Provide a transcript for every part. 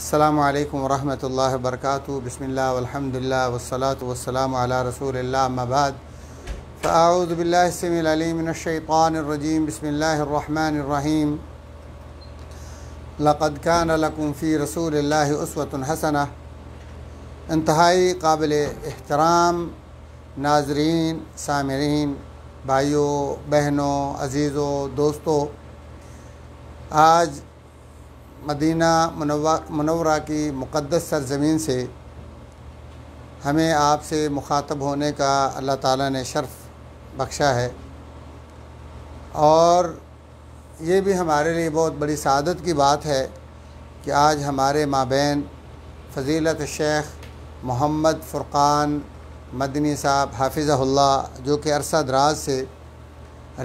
السلام عليكم ورحمة الله وبركاته بسم الله والحمد لله والصلاة والسلام على رسول الله ما بعد فأعوذ بالله السميع العليم من الشيطان الرجيم بسم الله الرحمن الرحيم لقد كان لكم في رسول الله أسوة حسنة انتهاي قابل احترام ناظرين سامرين بايو بهنو عزيزو دوستو آج Medina मनवरा की मुक़दस सरजमीन से हमें आपसे मुखातब होने का अल्लाह ताला ने शर्फ बख्शा है और ये भी हमारे लिए बहुत बड़ी सादत की बात है कि आज हमारे माबेन फजीलत शेख मोहम्मद फ़ुरक़ान मदनी साहब हाफिज़ल्ला जो कि अरसा दराज से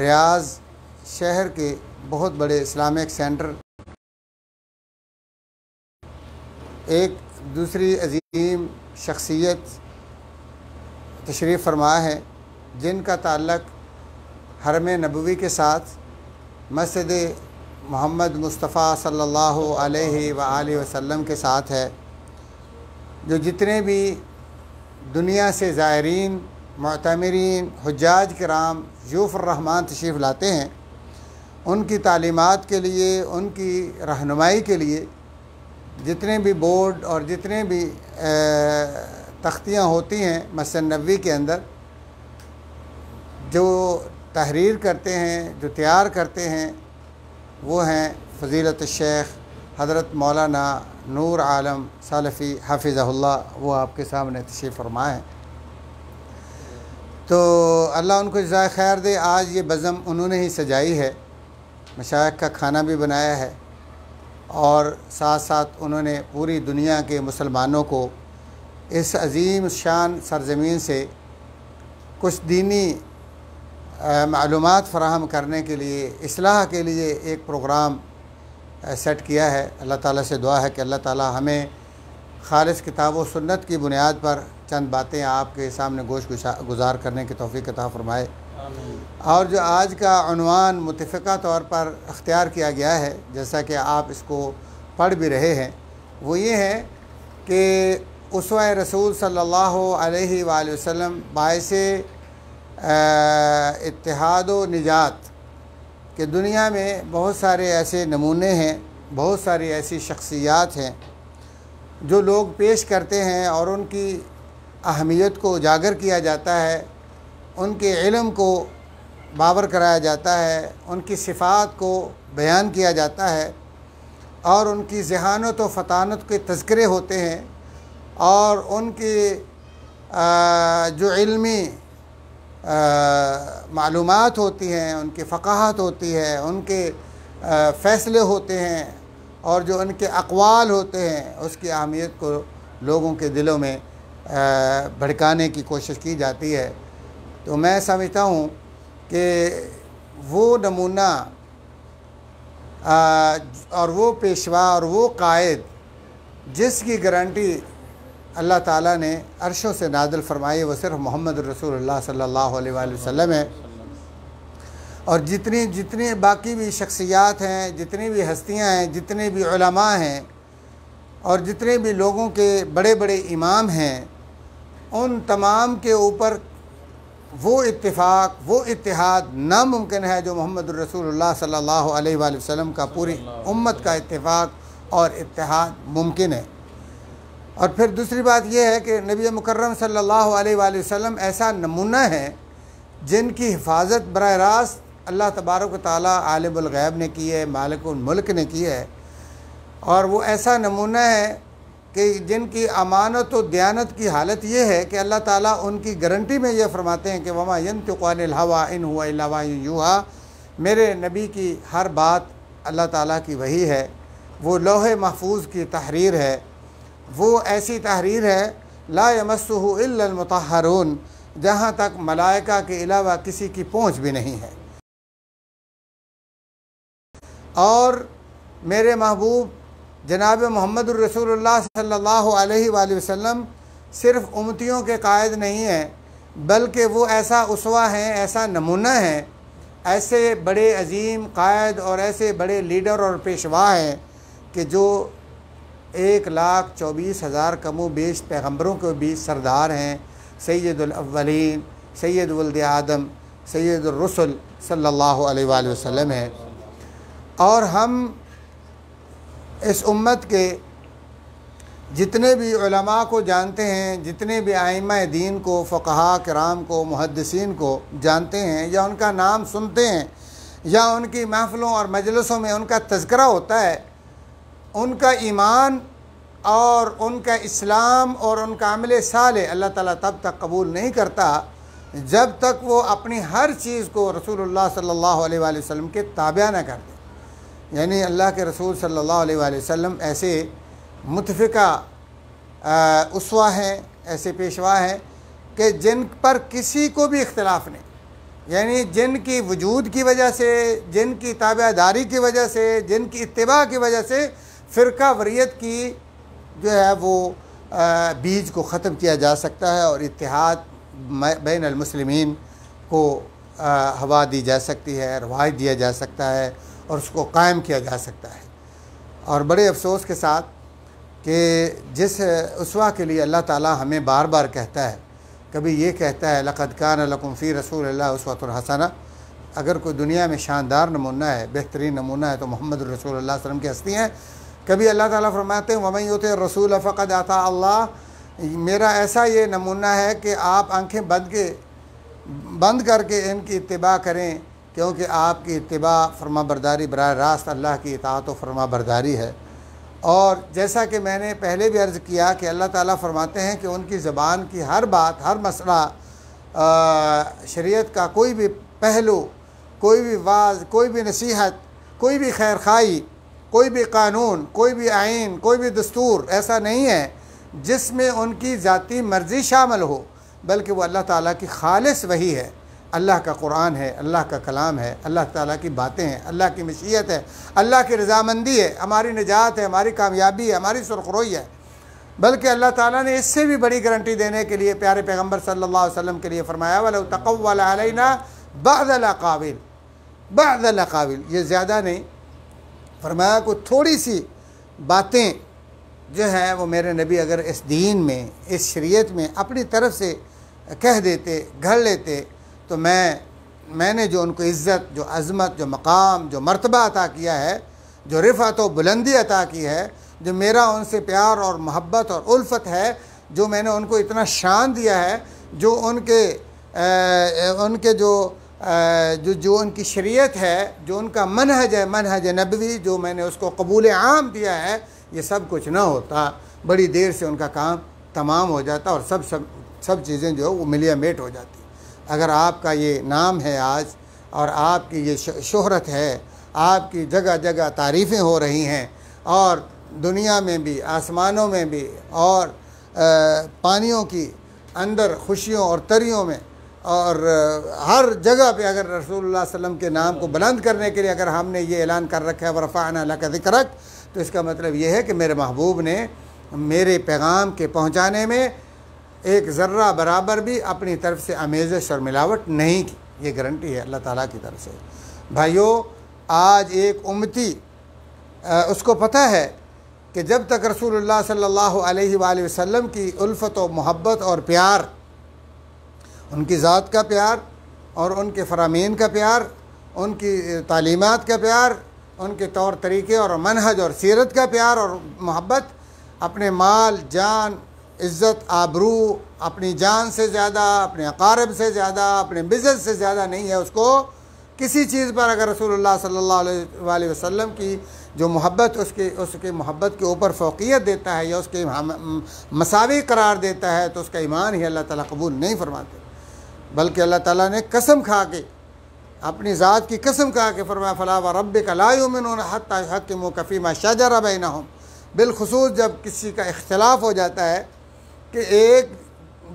रियाज शहर के बहुत बड़े इस्लामिक सेंटर एक दूसरी अजीम शख्सियत तशरीफ़ फरमा है जिनका ताल्लक हरम नबवी के साथ मस्जिद मोहम्मद मुस्तफ़ा सल्लल्लाहु अलैहि सल्ला वसल्लम के साथ है जो जितने भी दुनिया से ज़ायरीन मतमरीन हजाज कराम रहमान तशरीफ़ लाते हैं उनकी तालीमत के लिए उनकी रहनुमाई के लिए जितने भी बोर्ड और जितने भी तख्तियाँ होती हैं मसन नबी के अंदर जो तहरीर करते हैं जो तैयार करते हैं वो हैं फजीलत शेख हज़रत मौलाना नूर आलम सालफी हाफिज़ल्ला वो आपके सामने तशीफ़ फरमाएँ तो अल्लाह उनको जय खैर दे आज ये बज़म उन्होंने ही सजाई है मशाक का खाना भी बनाया है और साथ साथ उन्होंने पूरी दुनिया के मुसलमानों को इस अजीम शान सरजमीन से कुछ दीनी मालूम फ्राहम करने के लिए असलाह के लिए एक प्रोग्राम सेट किया है अल्लाह ताला से दुआ है कि अल्लाह ताला हमें खालस किताब व सुन्नत की बुनियाद पर चंद बातें आपके सामने गोश गुजार करने की तोफ़ी कता फ़रमाए और जो आज का अनवान मुतफ़ा तौर पर अख्तियार किया गया है जैसा कि आप इसको पढ़ भी रहे हैं वो ये है कि उस रसूल सल्ला वसम बायस इतिहाद निजात कि दुनिया में बहुत सारे ऐसे नमूने हैं बहुत सारी ऐसी शख्सियात हैं जो लोग पेश करते हैं और उनकी अहमियत को उजागर किया जाता है उनके इलम को बाबर कराया जाता है उनकी सिफ़ात को बयान किया जाता है और उनकी जहानत व फतानत के तस्करे होते हैं और उनके जो इलमी मालूम होती हैं उनकी फ़काहत होती है उनके फ़ैसले होते हैं और जो उनके अकवाल होते हैं उसकी अहमियत को लोगों के दिलों में भड़काने की कोशिश की जाती है तो मैं समझता हूँ कि वो नमूना और वो पेशवा और वो कायद जिसकी गारंटी अल्लाह ताला ने अरशों से नादल फरमाई वो सिर्फ मोहम्मद रसूलुल्लाह सल्लल्लाहु अलैहि वसल्लम है और जितनी जितनी बाकी भी शख्सियात हैं जितनी भी हस्तियां हैं जितने भी उलमा हैं और जितने भी लोगों के बड़े बड़े इमाम हैं उन तमाम के ऊपर वो इतफ़ाक़ वो इतिहाद नामुमकिन है जो मोहम्मद रसूल सल्ला वसम का पूरी उम्मत का इतफाक़ और इतिहाद मुमकिन है और फिर दूसरी बात यह है कि नबी मुकर्रम सल्लल्लाहु ऐसा नमूना है जिनकी हिफाजत बर रास्त अल्लाह तबारक ताली ने की है मालिक मुल्क ने की है और वो ऐसा नमूना है कि जिनकी अमानत और दयानत की हालत ये है कि अल्लाह ताला उनकी गारंटी में ये फरमाते हैं कि वमा यन तुकान हवा इन हुआ इलावा यूहा मेरे नबी की हर बात अल्लाह ताला की वही है वो लोहे महफूज की तहरीर है वो ऐसी तहरीर है ला यमसमतहरून जहाँ तक मलाइका के अलावा किसी की पहुँच भी नहीं है और मेरे महबूब जनाब मोहम्मद वसल्लम सल्ला सिर्फ उमतियों के कायद नहीं हैं बल्कि वो ऐसा उसवा हैं ऐसा नमूना है ऐसे बड़े अजीम कायद और ऐसे बड़े लीडर और पेशवा हैं कि जो एक लाख चौबीस हज़ार कमो बेश पैगम्बरों के बीच सरदार हैं सैदुलवलिन सैदुलद आदम सैदुलरसल सल्ला अलैहि हैं और हम इस उम्मत के जितने भी को जानते हैं जितने भी आइमा दीन को फ़कहा कराम को मुहदसिन को जानते हैं या उनका नाम सुनते हैं या उनकी महफ़लों और मजलसों में उनका तस्करा होता है उनका ईमान और उनका इस्लाम और उनका अमल साल अल्लाह ताला तब तक कबूल नहीं करता जब तक वो अपनी हर चीज़ को रसूल सल्ला वसम के ताबा न कर दे यानी अल्लाह के रसूल सल्लल्लाहु अलैहि वसल्लम ऐसे मुतफ़ा उसवा हैं ऐसे पेशवा हैं कि जिन पर किसी को भी इख्तलाफ नहीं यानी जिन की वजूद की वजह से जिन की ताबेदारी की वजह से जिन की इतबा की वजह से फ़िरका वरीत की जो है वो आ, बीज को ख़त्म किया जा सकता है और इतिहाद बैन अलमुसलिमीन को आ, हवा दी जा सकती है रवाज दिया जा सकता है और उसको कायम किया जा सकता है और बड़े अफसोस के साथ कि जिस उसवा के लिए अल्लाह ताला हमें बार बार कहता है कभी ये कहता है लक़द कान रसूल अल्लाह हसना अगर कोई दुनिया में शानदार नमूना है बेहतरीन नमूना है तो मोहम्मद रसूल अल्लाह वसम की हस्ती हैं कभी अल्लाह ताला फरमाते हैं वमई होते रसूल फ़क़द आता अल्लाह मेरा ऐसा ये नमूना है कि आप आंखें बंद के बंद करके इनकी इतबा करें क्योंकि आपकी इतबा फरमा बरदारी बर रास्त अल्लाह की इतात फरमा बरदारी है और जैसा कि मैंने पहले भी अर्ज़ किया कि अल्लाह ताला फरमाते हैं कि उनकी ज़बान की हर बात हर मसला शरीयत का कोई भी पहलू कोई भी वाज कोई भी नसीहत कोई भी खैर खाई कोई भी कानून कोई भी आइन कोई भी दस्तूर ऐसा नहीं है जिसमें उनकी ज़ाती मर्ज़ी शामिल हो बल्कि वो अल्लाह ताला की खालिस वही है अल्लाह का कुरान है अल्लाह का कलाम है अल्लाह ताला की बातें हैं अल्लाह की मशीयत है अल्लाह की रजामंदी है हमारी निजात है हमारी कामयाबी है हमारी सुरखरोई है बल्कि अल्लाह ताला ने इससे भी बड़ी गारंटी देने के लिए प्यारे पैगम्बर सल्लल्लाहु अलैहि वसल्लम के लिए फरमाया वाल तकवालना बाबिल बाबिल ये ज़्यादा नहीं फरमाया को थोड़ी सी बातें जो हैं वो मेरे नबी अगर इस दीन में इस शरीत में अपनी तरफ से कह देते घर लेते तो मैं मैंने जो उनको इज़्ज़त जो अज़मत जो मकाम जो मरतबा अता किया है जो रिफत और बुलंदी अता की है जो मेरा उनसे प्यार और मोहब्बत और उल्फत है जो मैंने उनको इतना शान दिया है जो उनके आ, उनके जो आ, जो जो उनकी शरीयत है जो उनका मनहज है मनहज नबवी जो मैंने उसको कबूल आम दिया है ये सब कुछ ना होता बड़ी देर से उनका काम तमाम हो जाता और सब सब सब चीज़ें जो है वो मिलिया मेट हो जाती अगर आपका ये नाम है आज और आपकी ये शोहरत है आपकी जगह जगह तारीफ़ें हो रही हैं और दुनिया में भी आसमानों में भी और पानियों की अंदर खुशियों और तरियों में और हर जगह पे अगर रसूलुल्लाह सल्लम के नाम को बुलंद करने के लिए अगर हमने ये ऐलान कर रखा है वरफ़ाना अला का जिक्रक तो इसका मतलब ये है कि मेरे महबूब ने मेरे पैगाम के पहुँचाने में एक ज़र्रा बराबर भी अपनी तरफ से आमेजश और मिलावट नहीं की ये गारंटी है अल्लाह ताला की तरफ से भाइयों आज एक उम्मती उसको पता है कि जब तक रसूलुल्लाह सल्लल्लाहु अलैहि वसल्लम की उल्फत और मोहब्बत और प्यार उनकी ज़ात का प्यार और उनके फरामीन का प्यार उनकी तालीमत का प्यार उनके तौर तरीके और मनहज और सीरत का प्यार और मोहब्बत अपने माल जान इज़्ज़त आबरू अपनी जान से ज़्यादा अपने अकारब से ज़्यादा अपने बिजनेस से ज़्यादा नहीं है उसको किसी चीज़ पर अगर रसूलुल्लाह सल्लल्लाहु अलैहि वसल्लम की जो मोहब्बत उसके उसके मोहब्बत के ऊपर फोकियत देता है या उसके मसावी करार देता है तो उसका ईमान ही अल्लाह ताला कबूल नहीं फरमाते बल्कि अल्लाह ताला ने कसम खा के अपनी ज़ात की कसम खा के फरमाया फ़ला व रब का लायुमिन हत हक मुकफ़ी मा शाहजरा बैना हम बिलखसूस जब किसी का इख्तलाफ हो जाता है कि एक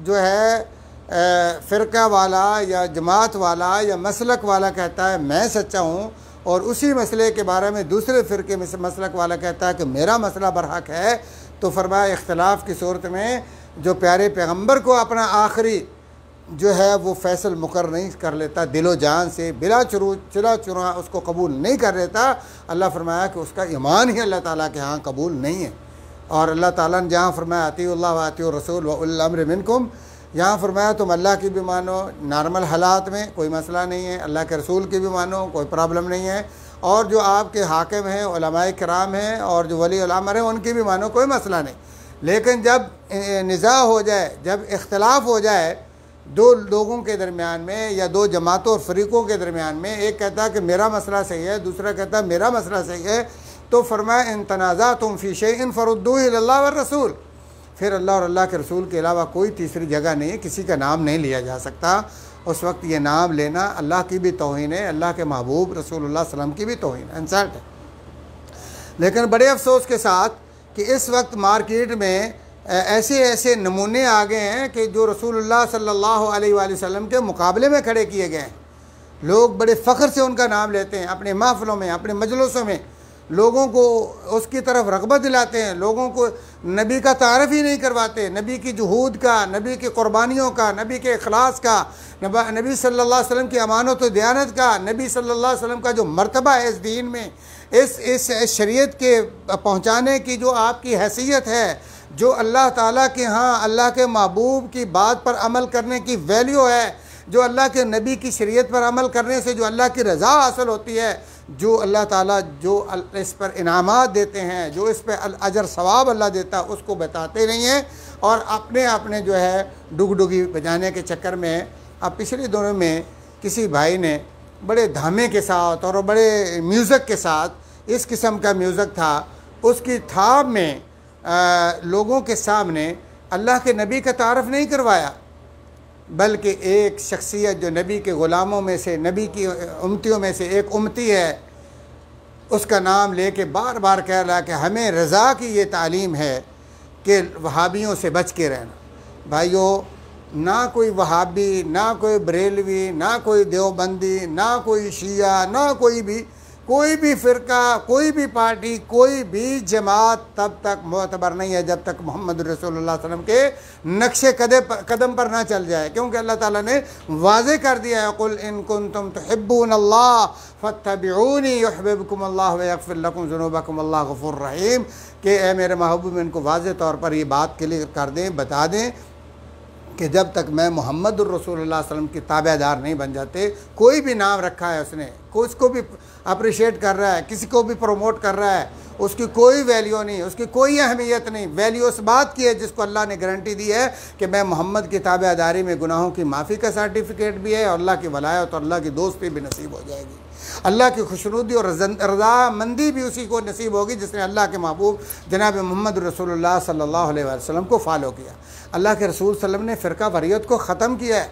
जो है फ़िरका वाला या जमात वाला या मसलक वाला कहता है मैं सच्चा हूँ और उसी मसले के बारे में दूसरे फ़िरके में मसलक वाला कहता है कि मेरा मसला बरहक है तो फरमाए इख्तलाफ की सूरत में जो प्यारे पैगम्बर को अपना आखिरी जो है वो फैसल मुकर नहीं कर लेता दिलो जान से बिला चुरू चिला चुरा उसको कबूल नहीं कर लेता अल्लाह फरमाया कि उसका ईमान ही अल्लाह ताला के यहाँ कबूल नहीं है और अल्लाह ताला ने जहाँ फरमाया आती आती रसूल वमर मिनकुम यहाँ फरमाया तुम अल्लाह की भी मानो नॉर्मल हालात में कोई मसला नहीं है अल्लाह के रसूल की भी मानो कोई प्रॉब्लम नहीं है और जो आपके हाकिम हैं कराम हैं और जो वली उलामर हैं उनकी भी मानो कोई मसला नहीं लेकिन जब निज़ा हो जाए जब इख्तलाफ हो जाए दो लोगों के दरमियान में या दो जमातों और फरीक़ों के दरमियान में एक कहता है कि मेरा मसला सही है दूसरा कहता है मेरा मसला सही है तो फरमाए इन तनाज़ा तुम फीशे इन फ़रुद्दूल्ला रसूल फिर अल्लाह और अल्लाह के रसूल के अलावा कोई तीसरी जगह नहीं है किसी का नाम नहीं लिया जा सकता उस वक्त ये नाम लेना अल्लाह की भी तोहन है अल्लाह के महबूब रसूल वसम की भी तोहन इंसल्ट है लेकिन बड़े अफसोस के साथ कि इस वक्त मार्केट में ऐसे ऐसे नमूने आ गए हैं कि जो रसूलुल्लाह सल्लल्लाहु अलैहि वसल्लम के मुकाबले में खड़े किए गए हैं लोग बड़े फ़ख्र से उनका नाम लेते हैं अपने महफ़लों में अपने मजलसों में लोगों को उसकी तरफ रगबत दिलाते हैं लोगों को नबी का तारफ़ ही नहीं करवाते नबी की जहूद का नबी की क़ुरबानियों का नबी के अखलास का नबी सल्लल्लाहु अलैहि वसल्लम की अमानत दयानत का नबी सल्लल्लाहु अलैहि वसल्लम का जो मर्तबा है इस दीन में इस इस शरीयत के पहुँचाने की जो आपकी हैसियत है जो अल्लाह ताला के यहाँ अल्लाह के महबूब की बात पर अमल करने की वैल्यू है जो अल्लाह के नबी की शरीयत पर अमल करने से जो अल्लाह की रज़ा हासिल होती है जो अल्लाह ताला जो इस पर इनामात देते हैं जो इस पर अजर सवाब अल्लाह देता है उसको बताते नहीं हैं और अपने अपने जो है डुगी बजाने के चक्कर में अब पिछले दोनों में किसी भाई ने बड़े धामे के साथ और बड़े म्यूज़िक के साथ इस किस्म का म्यूज़िक था उसकी थाप में आ, लोगों के सामने अल्लाह के नबी का तारफ़ नहीं करवाया बल्कि एक शख्सियत जो नबी के ग़ुलामों में से नबी की उमतियों में से एक उमती है उसका नाम ले के बार बार कह रहा कि हमें रज़ा की ये तालीम है कि वहाबियों से बच के रहना भाइयों ना कोई वहाबी ना कोई बरेलवी ना कोई देवबंदी ना कोई शिया ना कोई भी कोई भी फ़िरका कोई भी पार्टी कोई भी जमात तब तक मोतबर नहीं है जब तक मोहम्मद रसोल्ला वसम के कदम पर कदम पर ना चल जाए क्योंकि अल्लाह ताला ने वाजे कर दिया है कुल इन कन तुम हिब्बून अल्लाह फ़तबूनी हबिबकुम अल्लाह यकफ़िल्लकुम अल्लाह गफ़ुर रहीम के ए मेरे महबूब इनको वाज तौर पर ये बात क्लियर कर दें बता दें कि जब तक मैं मोहम्मद वसल्लम की ताबेदार नहीं बन जाते कोई भी नाम रखा है उसने कोई उसको भी अप्रिशिएट कर रहा है किसी को भी प्रमोट कर रहा है उसकी कोई वैल्यू नहीं उसकी कोई अहमियत नहीं वैल्यू उस बात की है जिसको अल्लाह ने गारंटी दी है कि मैं मोहम्मद की ताबेदारी में गुनाहों की माफ़ी का सर्टिफिकेट भी है और अल्लाह की वलायत और अल्लाह की दोस्ती भी नसीब हो जाएगी अल्लाह की खुशनुदी और रजामंदी भी उसी को नसीब होगी जिसने अल्लाह के महबूब जनाब मोहम्मद रसूल सल्ला वसम को फॉलो किया अल्लाह के रसूल वसम ने फ़िरका वरीत को ख़त्म किया है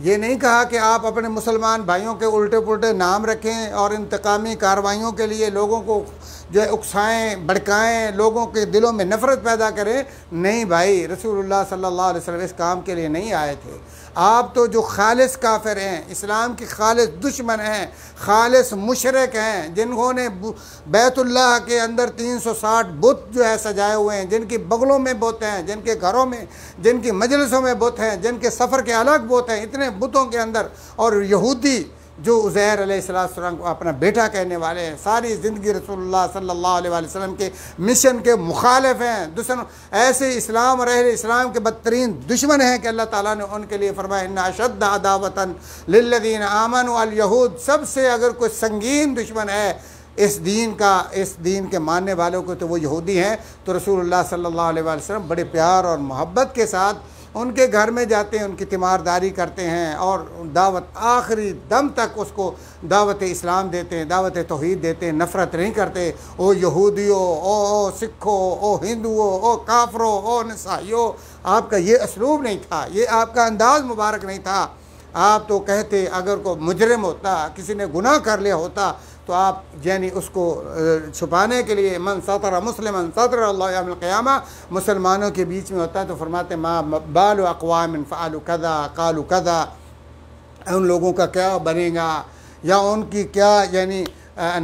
ये नहीं कहा कि आप अपने मुसलमान भाइयों के उल्टे पुलटे नाम रखें और इंतकामी कार्रवाइयों के लिए लोगों को जो है उकसाएँ भड़काएँ लोगों के दिलों में नफ़रत पैदा करें नहीं भाई रसूलुल्लाह सल्लल्लाहु अलैहि वसल्लम इस काम के लिए नहीं आए थे आप तो जो खालिस काफिर हैं इस्लाम की खालिस दुश्मन हैं खालिस मुशरक हैं जिन्होंने बैतुल्ला के अंदर 360 बुत जो है सजाए हुए हैं जिनकी बगलों में बुत हैं जिनके घरों में जिनकी मजलसों में बुत हैं जिनके सफ़र के अलग बुत हैं इतने बुतों के अंदर और यहूदी जो उज़ैर अलैहिस्सलाम को अपना बेटा कहने वाले हैं सारी ज़िंदगी रसूलुल्लाह सल्लल्लाहु अलैहि वसल्लम के मिशन के मुखालफ हैं दुश्मन ऐसे इस्लाम और अहल इस्लाम के बदतरीन दुश्मन हैं कि अल्लाह ताला ने उनके लिए फरमाया अशद अदावतन लदीन आमन यहूद सबसे अगर कोई संगीन दुश्मन है इस दीन का इस दीन के मानने वालों को तो वो यहूदी हैं तो रसूलुल्लाह सल्लल्लाहु अलैहि वसल्लम बड़े प्यार और मोहब्बत के साथ उनके घर में जाते हैं उनकी तीमारदारी करते हैं और दावत आखिरी दम तक उसको दावत इस्लाम देते हैं दावत तोहद देते हैं नफ़रत नहीं करते ओ यहूदियों ओ ओ सिखो ओ हिंदुओ ओ काफरो ओ नसाइयो आपका ये असलूब नहीं था ये आपका अंदाज़ मुबारक नहीं था आप तो कहते अगर को मुजरम होता किसी ने गुनाह कर लिया होता तो आप यानी उसको छुपाने के लिए मन सतर मुसलम सतर अल्लाम मुसलमानों के बीच में होता है तो फरमाते माँ बाल अकवाम फ़ाल कदा कालू कदा उन लोगों का क्या बनेगा या उनकी क्या यानी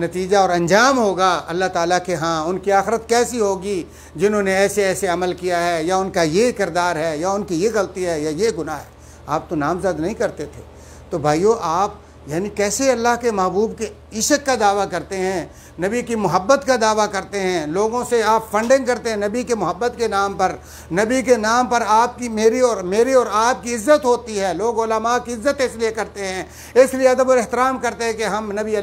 नतीजा और अंजाम होगा अल्लाह ताला के हाँ उनकी आखरत कैसी होगी जिन्होंने ऐसे ऐसे अमल किया है या उनका ये किरदार है या उनकी ये गलती है या ये गुनाह है आप तो नामजद नहीं करते थे तो भाइयों आप यानी कैसे अल्लाह के महबूब के इशक का दावा करते हैं नबी की मोहब्बत का दावा करते हैं लोगों से आप फंडिंग करते हैं नबी के मोहब्बत के नाम पर नबी के नाम पर आपकी मेरी और मेरी और आपकी इज्जत होती है लोग ओलमा की इज्जत इसलिए करते हैं इसलिए अदब और अहतराम करते हैं कि हम नबी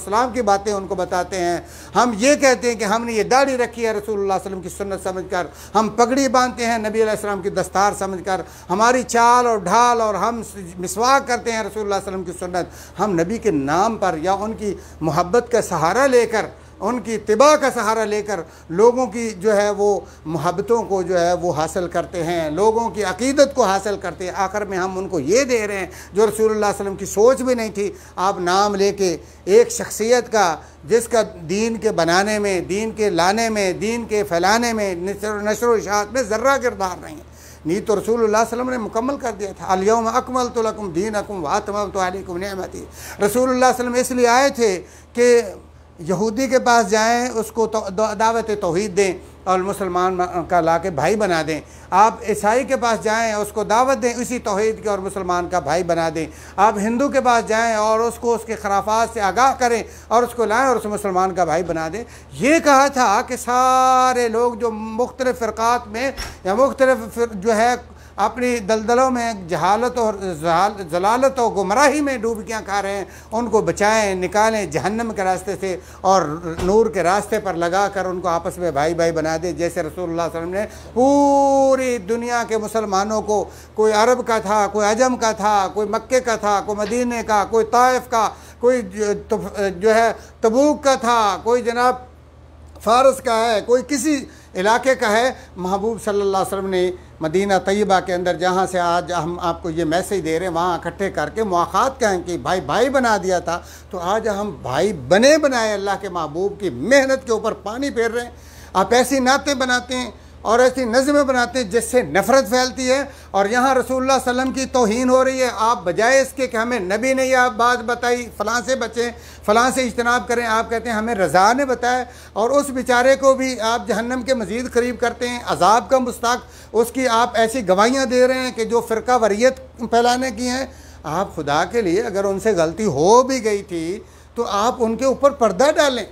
सलाम की बातें उनको बताते हैं हम ये कहते हैं कि हमने ये दाढ़ी रखी है रसूल वसलम की सुन्नत समझ कर हम पगड़ी बांधते हैं नबी आसलम की दस्तार समझ कर हमारी चाल और ढाल और हम मिसवाक करते हैं रसूल वसलम की सुन्नत हम नबी के नाम पर या उनकी उनकी मोहब्बत का सहारा लेकर उनकी तिबा का सहारा लेकर लोगों की जो है वो मोहब्बतों को जो है वो हासिल करते हैं लोगों की अकीदत को हासिल करते हैं आखिर में हम उनको ये दे रहे हैं जो रसूल वसम की सोच भी नहीं थी आप नाम लेके एक शख्सियत का जिसका दीन के बनाने में दीन के लाने में दीन के फैलाने में नशर नशर शात में ज़र्रा किरदार नहीं नीत तो रसूल वसम ने मुकम्मल कर दिया था अलियम अकमल तो लकुम दीन अकुम तमाम तो अलकुम नमती रसूल वसलम इसलिए आए थे कि यहूदी के पास जाएँ उसको तो, दावत तोहद दें और मुसलमान का ला के भाई बना दें आप ईसाई के पास जाएं उसको दावत दें इसी तोहद के और मुसलमान का भाई बना दें आप हिंदू के पास जाएं और उसको उसके खराफात से आगाह करें और उसको लाएं और उस मुसलमान का भाई बना दें ये कहा था कि सारे लोग जो मुख्तलिफ़ फ़िरक़ात में या मुख्तलिफ जो है अपनी दलदलों में जहालत और जलालत और गुमराही में डूबकियाँ खा रहे हैं उनको बचाएँ निकालें जहन्नम के रास्ते से और नूर के रास्ते पर लगा कर उनको आपस में भाई भाई बना दें जैसे रसूल वसम ने पूरी दुनिया के मुसलमानों को कोई अरब का था कोई अजम का था कोई मक्के का था कोई मदीने का कोई ताइफ का कोई जो, जो है तबूक का था कोई जनाब फारस का है कोई किसी इलाके का है महबूब सल्लल्लाहु अलैहि वसल्लम ने मदीना तयबा के अंदर जहाँ से आज हम आपको ये मैसेज दे रहे हैं वहाँ इकट्ठे करके मौक़ात कहें कि भाई भाई बना दिया था तो आज हम भाई बने बनाए अल्लाह के महबूब की मेहनत के ऊपर पानी फेर रहे हैं आप ऐसी नाते बनाते हैं और ऐसी नज़में बनाते हैं जिससे नफ़रत फैलती है और यहाँ रसूलुल्लाह वसल्लम की तोहन हो रही है आप बजाय इसके कि हमें नबी ने यह बात बताई फ़लाँ से बचें फ़लाँ से इजतनाब करें आप कहते हैं हमें रज़ा ने बताया और उस बेचारे को भी आप जहन्नम के मज़ीद करीब करते हैं अजाब का मुस्ताक उसकी आप ऐसी गवाहियाँ दे रहे हैं कि जो फ़िरका वरीत फैलाने की हैं आप खुदा के लिए अगर उनसे गलती हो भी गई थी तो आप उनके ऊपर पर्दा डालें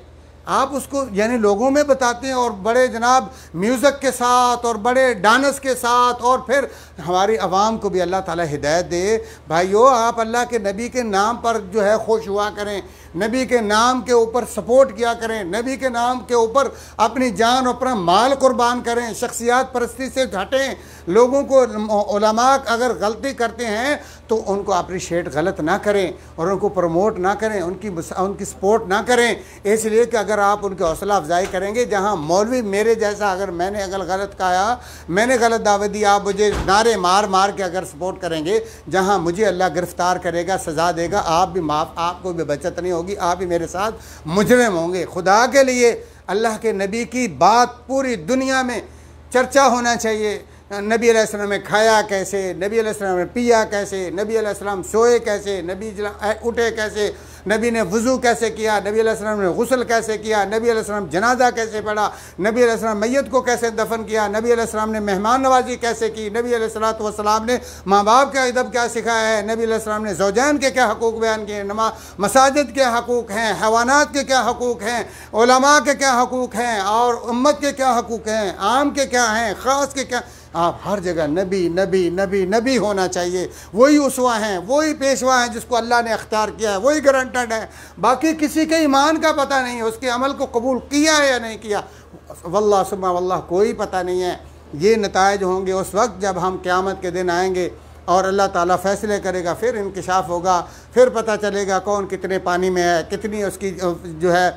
आप उसको यानी लोगों में बताते हैं और बड़े जनाब म्यूज़िक के साथ और बड़े डांस के साथ और फिर हमारी आवाम को भी अल्लाह ताला हिदायत दे भाइयों आप अल्लाह के नबी के नाम पर जो है खुश हुआ करें नबी के नाम के ऊपर सपोर्ट किया करें नबी के नाम के ऊपर अपनी जान और अपना माल कुर्बान करें शख्सियात परस्ती से हटें लोगों को उलमा अगर गलती करते हैं तो उनको अप्रिशिएट गलत ना करें और उनको प्रमोट ना करें उनकी उनकी सपोर्ट ना करें इसलिए कि अगर आप उनकी हौसला अफजाई करेंगे जहाँ मौलवी मेरे जैसा अगर मैंने अगर गलत कहा मैंने गलत दावे दी आप मुझे नारे मार मार के अगर सपोर्ट करेंगे जहाँ मुझे अल्लाह गिरफ़्तार करेगा सज़ा देगा आप भी माफ़ आपको भी बचत नहीं होगी होगी आप ही मेरे साथ मुजरम होंगे खुदा के लिए अल्लाह के नबी की बात पूरी दुनिया में चर्चा होना चाहिए नबी आसम ने खाया कैसे नबी आसम ने पिया कैसे नबी अलैहिस्सलाम सोए कैसे नबी उठे कैसे नबी ने वज़ू कैसे किया नबी आसम ने गसल कैसे किया नबी अलैहिस्सलाम जनाजा कैसे पढ़ा नबी आसम मैत को कैसे दफन किया नबी अलैहिस्सलाम ने मेहमान नवाजी कैसे की नबी अलैहिस्सलाम ने माँ बाप का अदब क्या सिखाया है नबी अलैहिस्सलाम ने जोजैन के क्या हकूक़ बयान किए नमा मसाजिद के हकूक़ हैं हैवानात के क्या हकूक़ हैं ओलमा के क्या हकूक़ हैं और उम्मत के क्या हकूक़ हैं आम के क्या हैं ख़ास के क्या आप हर जगह नबी नबी नबी नबी होना चाहिए वही उसवा हैं वही पेशवा हैं जिसको अल्लाह ने अख्तियार किया है वही गारंटेड है बाकी किसी के ईमान का पता नहीं है उसके अमल को कबूल किया है या नहीं किया वल्ला सुबह वल्ला कोई पता नहीं है ये नतज होंगे उस वक्त जब हम क़्यामत के दिन आएँगे और अल्लाह ताला फैसले करेगा फिर इंकशाफ होगा फिर पता चलेगा कौन कितने पानी में है कितनी उसकी जो है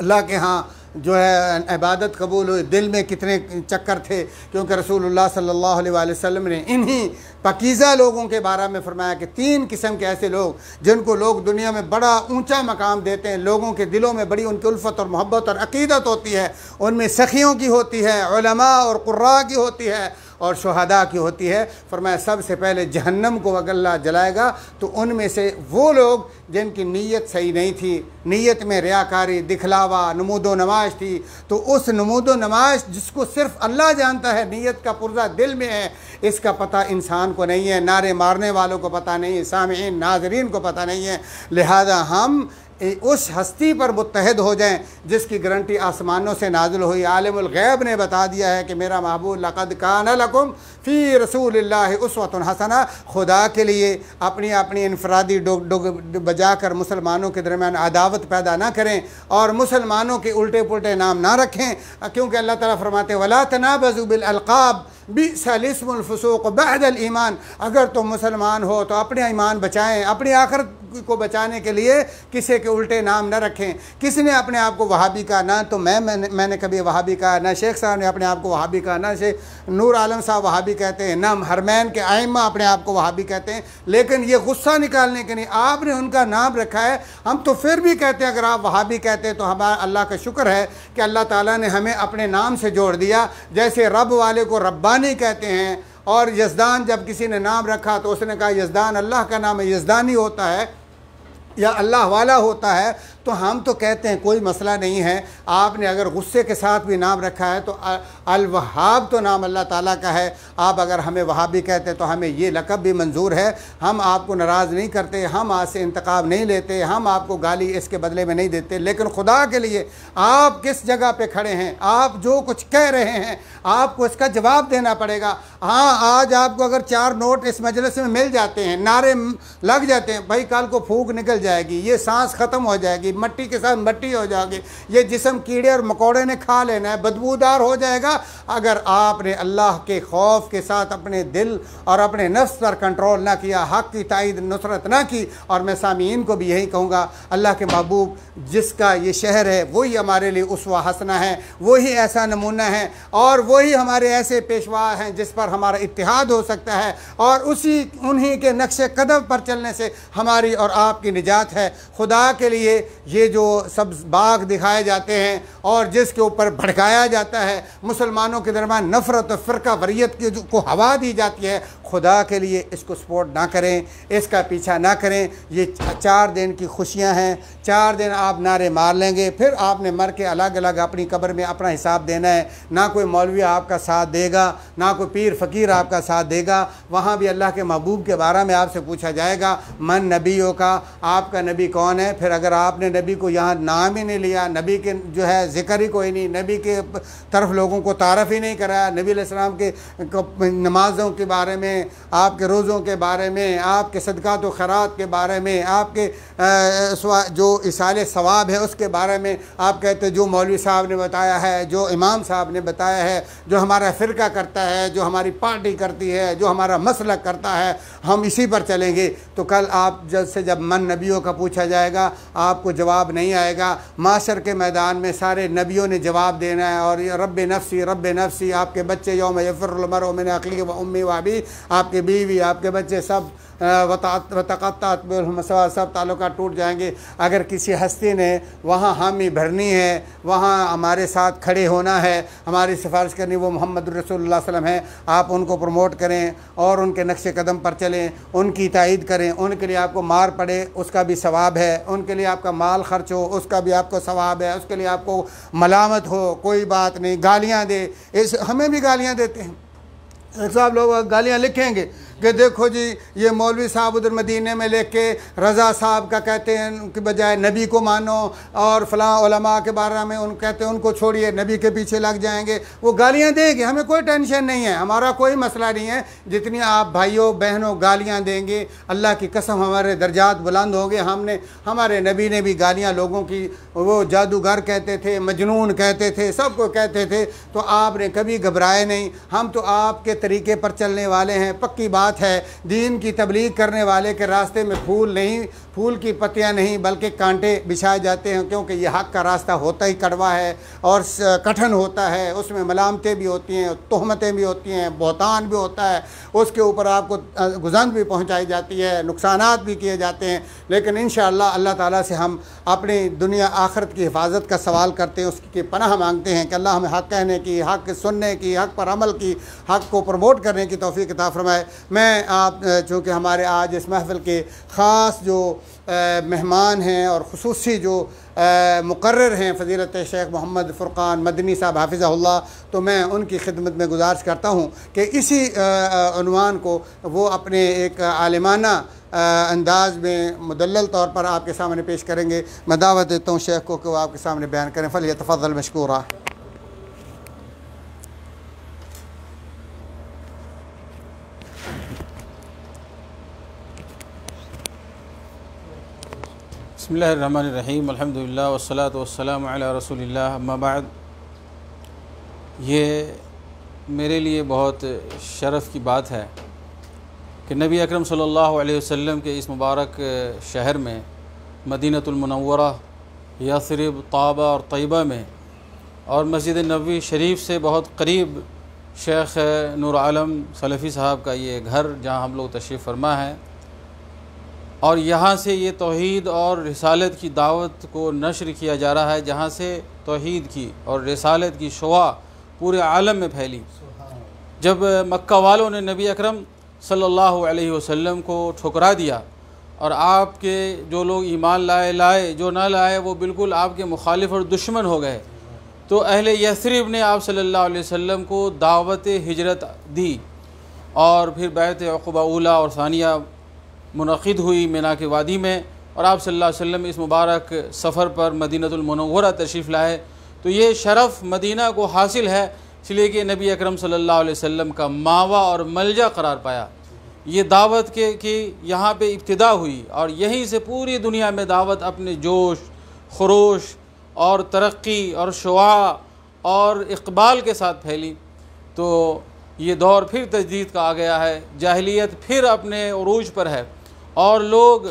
अल्लाह के यहाँ जो है इबादत कबूल हुई दिल में कितने चक्कर थे क्योंकि रसूलुल्लाह सल्लल्लाहु अलैहि वसल्लम ने इन्हीं पकीज़ा लोगों के बारे में फरमाया कि तीन किस्म के ऐसे लोग जिनको लोग दुनिया में बड़ा ऊंचा मकाम देते हैं लोगों के दिलों में बड़ी उनकी उल्फत और मोहब्बत और अकीदत होती है उनमें सखियों की होती है और कुर्रा की होती है और शहदा की होती है फरमाया सबसे पहले जहन्नम को अगल्ला जलाएगा तो उनमें से वो लोग जिनकी नीयत सही नहीं थी नीयत में रियाकारी दिखलावा नमूद नमाज थी तो उस नमूद नमाज जिसको सिर्फ अल्लाह जानता है नीयत का पुर्जा दिल में है इसका पता इंसान को नहीं है नारे मारने वालों को पता नहीं है सामीन नाजरीन को पता नहीं है लिहाजा हम उस हस्ती पर मुतहद हो जाएं जिसकी गारंटी आसमानों से नाजुल हुई आलमैब ने बता दिया है कि मेरा महबूब लक़द का नकुम फ़ी रसूल उसवत हसना खुदा के लिए अपनी अपनी इनफरादी डुग डुग बजा कर मुसलमानों के दरमियान अदावत पैदा ना करें और मुसलमानों के उल्टे पुलटे नाम ना रखें क्योंकि अल्लाह ताला फरमाते वला अलकाब बी सलिसमफसूक बहदल ईमान अगर तुम तो मुसलमान हो तो अपने ईमान बचाएं अपनी आखिर को बचाने के लिए किसी के उल्टे नाम न रखें किसी ने अपने आप को वहाबी कहा ना तो मैं मैंने, मैंने कभी वहाबी कहा ना शेख साहब ने अपने आप को वहाबी कहा ना शेख नूर आलम साहब वहाबी वहाबी कहते हैं ना हरमैन के आयमा अपने आप को वहाबी कहते हैं लेकिन ये गुस्सा निकालने के लिए आपने उनका नाम रखा है हम तो फिर भी कहते हैं अगर आप वहाबी कहते हैं तो हमारा अल्लाह का शुक्र है कि अल्लाह ताला ने हमें अपने नाम से जोड़ दिया जैसे रब वाले को रब्बानी कहते हैं और यजदान जब किसी ने नाम रखा तो उसने कहा यजदान अल्लाह का नाम है यजदानी होता है या अल्लाह वाला होता है तो हम तो कहते हैं कोई मसला नहीं है आपने अगर गुस्से के साथ भी नाम रखा है तो अल वहाब तो नाम अल्लाह ताला का है आप अगर हमें भी कहते हैं तो हमें ये लकब भी मंजूर है हम आपको नाराज़ नहीं करते हम आज से इंतकाम नहीं लेते हम आपको गाली इसके बदले में नहीं देते लेकिन खुदा के लिए आप किस जगह पर खड़े हैं आप जो कुछ कह रहे हैं आपको इसका जवाब देना पड़ेगा हाँ आज आपको अगर चार नोट इस मजलस में मिल जाते हैं नारे लग जाते हैं भाई कल को फूक निकल जाएगी ये सांस ख़त्म हो जाएगी मट्टी के साथ मट्टी हो जाएगी ये जिसम कीड़े और मकोड़े ने खा लेना है बदबूदार हो जाएगा अगर आपने अल्लाह के खौफ के साथ अपने दिल और अपने नफ्स पर कंट्रोल ना किया हक की तइद नुसरत ना की और मैं सामीन को भी यही कहूँगा अल्लाह के महबूब जिसका ये शहर है वही हमारे लिए उसवा हसना है वही ऐसा नमूना है और वही हमारे ऐसे पेशवा हैं जिस पर हमारा इतिहाद हो सकता है और उसी उन्हीं के नक्श कदम पर चलने से हमारी और आपकी निजात नाजायज़ है खुदा के लिए ये जो सब्ज बाग दिखाए जाते हैं और जिसके ऊपर भड़काया जाता है मुसलमानों के दरमियान नफ़रत और फ़िरका वरीत की को हवा दी जाती है खुदा के लिए इसको सपोर्ट ना करें इसका पीछा ना करें ये चार दिन की खुशियाँ हैं चार दिन आप नारे मार लेंगे फिर आपने मर के अलग अलग अपनी कब्र में अपना हिसाब देना है ना कोई मौलवी आपका साथ देगा ना कोई पीर फ़कीर आपका साथ देगा वहाँ भी अल्लाह के महबूब के बारे में आपसे पूछा जाएगा मन नबियों का आप आपका नबी कौन है फिर अगर आपने नबी को यहाँ नाम ही नहीं लिया नबी के जो है ज़िक्र ही कोई नहीं नबी के तरफ लोगों को तारफ़ ही नहीं कराया नबी सलाम के नमाज़ों के बारे में आपके रोज़ों के बारे में आपके सदक़ात खरात के बारे में आपके जो इसाल सवाब है उसके बारे में आप कहते जो मौलवी साहब ने बताया है जो इमाम साहब ने बताया है जो हमारा फ़िरका करता है जो हमारी पार्टी करती है जो हमारा मसल करता है हम इसी पर चलेंगे तो कल आप जब से जब मन नबी नबियों का पूछा जाएगा आपको जवाब नहीं आएगा माशर के मैदान में सारे नबियों ने जवाब देना है और रब नफसी रब नफसी आपके बच्चे यौम यफ़रमर उमिन अकली उम्मी वाबी आपके बीवी आपके बच्चे सब वतक़ात सब ताल्लुक टूट जाएंगे अगर किसी हस्ती ने वहाँ हामी भरनी है वहाँ हमारे साथ खड़े होना है हमारी सिफारिश करनी वो मोहम्मद रसूल वसम है आप उनको प्रमोट करें और उनके नक्श कदम पर चलें उनकी तइद करें उनके लिए आपको मार पड़े उसका भी सवाब है उनके लिए आपका माल खर्च हो उसका भी आपको सवाब है उसके लिए आपको मलामत हो कोई बात नहीं गालियाँ दे इस हमें भी गालियाँ देते हैं साहब लोग गालियाँ लिखेंगे कि देखो जी ये मौलवी साहब उधर मदीने में लेके रज़ा साहब का कहते हैं उनके बजाय नबी को मानो और फ़लाँ के बारे में उन कहते हैं उनको छोड़िए नबी के पीछे लग जाएंगे वो गालियाँ देंगे हमें कोई टेंशन नहीं है हमारा कोई मसला नहीं है जितनी आप भाइयों बहनों गालियाँ देंगे अल्लाह की कसम हमारे दर्जात बुलंद होंगे हमने हमारे नबी ने भी गालियाँ लोगों की वो जादूगर कहते थे मजनून कहते थे सबको कहते थे तो आपने कभी घबराए नहीं हम तो आपके तरीके पर चलने वाले हैं पक्की बात है दीन की तबलीग करने वाले के रास्ते में फूल नहीं फूल की पत्तियां नहीं बल्कि कांटे बिछाए जाते हैं क्योंकि यह हक का रास्ता होता ही कड़वा है और कठिन होता है उसमें मलामतें भी होती हैं तहमतें भी होती हैं बहतान भी होता है उसके ऊपर आपको गुजंद भी पहुंचाई जाती है नुकसान भी किए जाते हैं लेकिन इन अल्लाह ताला से हम अपनी दुनिया आखरत की हिफाजत का सवाल करते हैं उसकी पनाह मांगते हैं कि अल्लाह हमें हक कहने की हक सुनने की हक पर अमल की हक को प्रमोट करने की तोफ़ी किताब फरमाए मैं आप चूँकि हमारे आज इस महफ़िल के ख़ास जो मेहमान हैं और खसूस जो मुकर हैं फजीलत शेख मोहम्मद फ़ुरक़ान मदनी साहब हाफिज़ल्ला तो मैं उनकी खिदमत में गुजारिश करता हूँ कि इसी अनवान को वो अपने एक आलमाना अंदाज में मुदल तौर पर आपके सामने पेश करेंगे मैं दावत देता हूँ शेख को कि वो आपके सामने बयान करें फ़ल तफ़ल आ बसमीम अलहमदिल्ला वसलात वसलाम रसोल्ला अम्माबाद ये मेरे लिए बहुत शरफ़ की बात है कि नबी अकरम सल्लल्लाहु अलैहि वसल्लम के इस मुबारक शहर में या यासरब ताबा और तयबा में और मस्जिद नबी शरीफ से बहुत करीब शेख नूर आलम सलफ़ी साहब का ये घर जहाँ हम लोग तशरीफ़ फरमा है और यहाँ से ये तोहद और रसालत की दावत को नशर किया जा रहा है जहाँ से तोहद की और रसालत की शुआ पूरे आलम में फैली जब मक्का वालों ने नबी अकरम सल्लल्लाहु अलैहि वसल्लम को ठुकरा दिया और आपके जो लोग ईमान लाए लाए जो ना लाए वो बिल्कुल आपके मुखालिफ और दुश्मन हो गए तो अहल यसरफ ने आप सल्लल्लाहु अलैहि वसल्लम को दावत हिजरत दी और फिर बैत अकबाउला और सानिया मनद हुई मीना के वादी में और आप सल्लल्लाहु अलैहि वसल्लम इस मुबारक सफ़र पर मदीनतुलमनवरा तशरीफ़ लाए तो ये शरफ़ मदीना को हासिल है इसलिए कि नबी अकरम सल्लल्लाहु अलैहि वसल्लम का मावा और मलजा करार पाया ये दावत के कि यहाँ पे इब्तदा हुई और यहीं से पूरी दुनिया में दावत अपने जोश खरोश और तरक्की और शुआ और इकबाल के साथ फैली तो ये दौर फिर तजदीद का आ गया है जाहलीत फिर अपने अरूज पर है और लोग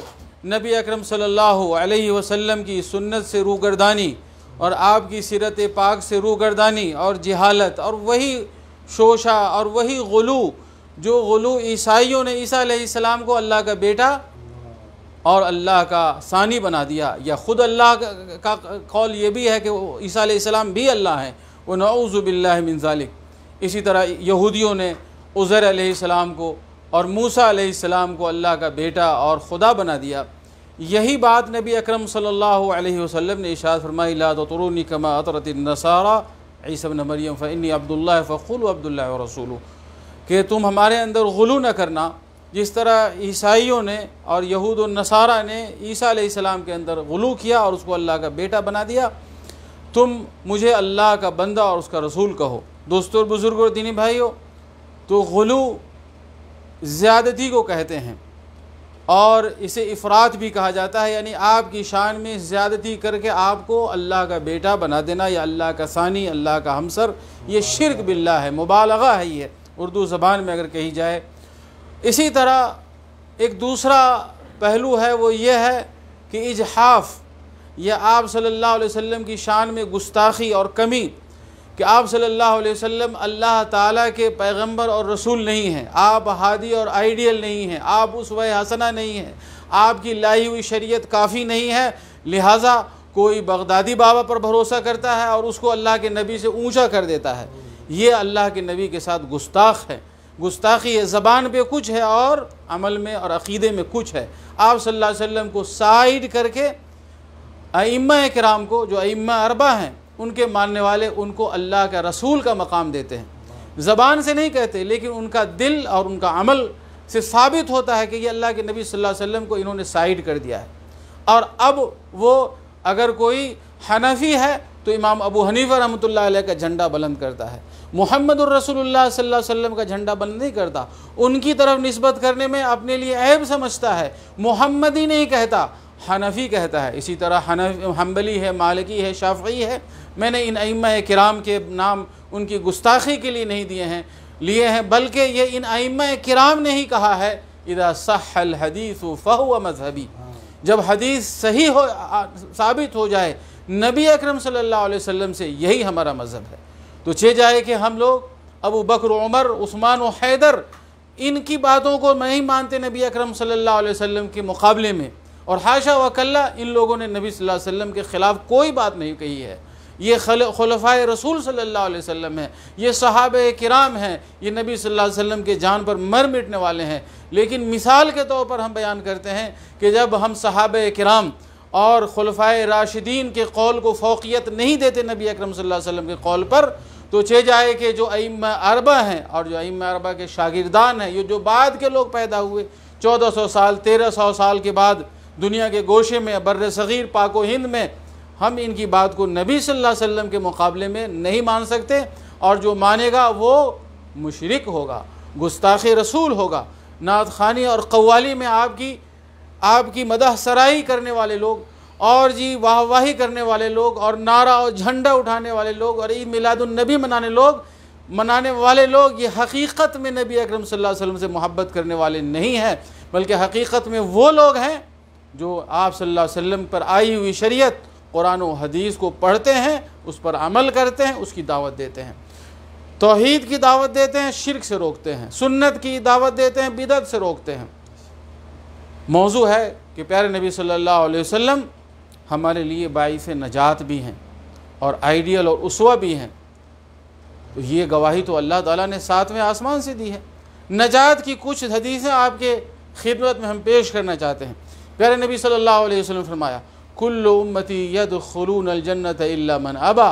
नबी अकरम सल्लल्लाहु अलैहि वसल्लम की सुन्नत से रूगर्दानी और आपकी सीरत पाक से रूगर्दानी और जहालत और वही शोशा और वही गलू जो गलू ईसाइयों ने ईसा सलाम को अल्लाह का बेटा और अल्लाह का सानी बना दिया या ख़ुद अल्लाह का कौल ये भी है कि ईसा सलाम भी अल्लाह हैं वो नौज़ुबिल्ला इसी तरह यहूदियों ने उज़र सलाम को और मूसा सलाम को अल्लाह का बेटा और खुदा बना दिया यही बात नबी अकरम सल्लल्लाहु अलैहि वसल्लम ने इशाद फरमाई कमा नसारा ईसब नमरियम मरियम फ़नी अब्दुल्ला फ़ुल अब्दुल्ला रसूल कि तुम हमारे अंदर गलू न करना जिस तरह ईसाइयों ने और यहूद नसारा ने ईसा आसमाम के अंदर गुलू किया और उसको अल्लाह का बेटा बना दिया तुम मुझे अल्लाह का बंदा और उसका रसूल कहो दोस्तों बुज़ुर्ग और दीनी हो तो गलू ज़्यादती को कहते हैं और इसे इफ़रात भी कहा जाता है यानी आपकी शान में ज़्यादती करके आपको अल्लाह का बेटा बना देना या अल्लाह का सानी अल्लाह का हमसर ये शिरक बिल्ला है मुबालगा है ये उर्दू ज़बान में अगर कही जाए इसी तरह एक दूसरा पहलू है वो ये है कि इजहाफ़ या आप सल्लल्लाहु अलैहि वसल्लम की शान में गुस्ताखी और कमी कि आप सल्लल्लाहु अलैहि वसल्लम अल्लाह ताला के पैगंबर और रसूल नहीं हैं आप हादी और आइडियल नहीं हैं आप उस वह हसना नहीं हैं आपकी लाई हुई शरीयत काफ़ी नहीं है लिहाजा कोई बगदादी बाबा पर भरोसा करता है और उसको अल्लाह के नबी से ऊंचा कर देता है ये अल्लाह के नबी के साथ गुस्ताख है गुस्ताखी है ज़बान पर कुछ है और अमल में और अक़ीदे में कुछ है आप सल्लल्लाहु अलैहि वसल्लम को साइड करके अम्मा कराम को जो अम्मा अरबा हैं उनके मानने वाले उनको अल्लाह का रसूल का मकाम देते हैं ज़बान से नहीं कहते लेकिन उनका दिल और उनका अमल से साबित होता है कि ये अल्लाह के नबी सल्लल्लाहु अलैहि वसल्लम को इन्होंने साइड कर दिया है और अब वो अगर कोई हनफी है तो इमाम अबू हनीफ़ा रहमत का झंडा बुलंद करता है मोहम्मद रसोल्ला का झंडा बुलंद नहीं करता उनकी तरफ नस्बत करने में अपने लिए ऐब समझता है मोहम्मद ही नहीं कहता हनफी कहता है इसी तरह हनफ हम्बली है मालिकी है शाफ़ी है मैंने इन अम कराम के नाम उनकी गुस्ताखी के लिए नहीं दिए हैं लिए हैं बल्कि ये इन आइम कराम ने ही कहा है इधा सहल हदीस व मजहबी जब हदीस सही हो साबित हो जाए नबी अकरम सल्लल्लाहु अलैहि वसल्लम से यही हमारा मज़हब है तो चे जाए कि हम लोग अबू बकर उमर उस्मान हैदर इनकी बातों को नहीं मानते नबी अकरम सल्लल्लाहु अलैहि वसल्लम के मुकाबले में और हाशा वकल्ला इन लोगों ने नबी सल्लल्लाहु अलैहि वसल्लम के ख़िलाफ़ कोई बात नहीं कही है ये खलफ़ा रसूल सल्लल्लाहु अलैहि वसल्लम है ये सहाब कराम हैं ये नबी सल्लल्लाहु अलैहि वसल्लम के जान पर मर मिटने वाले हैं लेकिन मिसाल के तौर पर हम बयान करते हैं कि जब हम सहाब कराम और खलफ़ा राशिदीन के कौल को फ़ोकियत नहीं देते नबी अक्रम सल्लल्लाहु अलैहि के कौल पर तो चे जाए कि जो अम अरबा हैं और जो अम अरबा के शागिरदान हैं ये जो बाद के लोग पैदा हुए चौदह सौ साल तेरह सौ साल के बाद दुनिया के गोशे में बर सग़ीर पाक हिंद में हम इनकी बात को नबी सल्लल्लाहु अलैहि वसल्लम के मुकाबले में नहीं मान सकते और जो मानेगा वो मुशरक होगा गुस्ताख रसूल होगा नात खानी और कवाली में आपकी आपकी मदह सराही करने वाले लोग और जी वाहवाही करने वाले लोग और नारा और झंडा उठाने वाले लोग और ईद मिलादुलनबी मनाने लोग मनाने वाले लोग ये हकीकत में नबी अकरम सल्लल्लाहु अलैहि वसल्लम से मोहब्बत करने वाले नहीं हैं बल्कि हकीकत में वो लोग हैं जो आप सल्लल्लाहु अलैहि वसल्लम पर आई हुई शरीयत कुरान हदीस को पढ़ते हैं उस पर अमल करते हैं उसकी दावत देते हैं तोहद की दावत देते हैं शिरक से रोकते हैं सुन्नत की दावत देते हैं बिदत से रोकते हैं मौजू है कि प्यारे नबी सल्लल्लाहु अलैहि वसल्लम हमारे लिए बाईस नजात भी हैं और आइडियल और उसवा भी हैं तो ये गवाही तो अल्लाह ताला ने सातवें आसमान से दी है नजात की कुछ हदीसें आपके खिदमत में हम पेश करना चाहते हैं प्यारे नबी सल्लल्लाहु अलैहि वसल्लम फरमाया कुल उम्मती यद खलून जन्नत मन अबा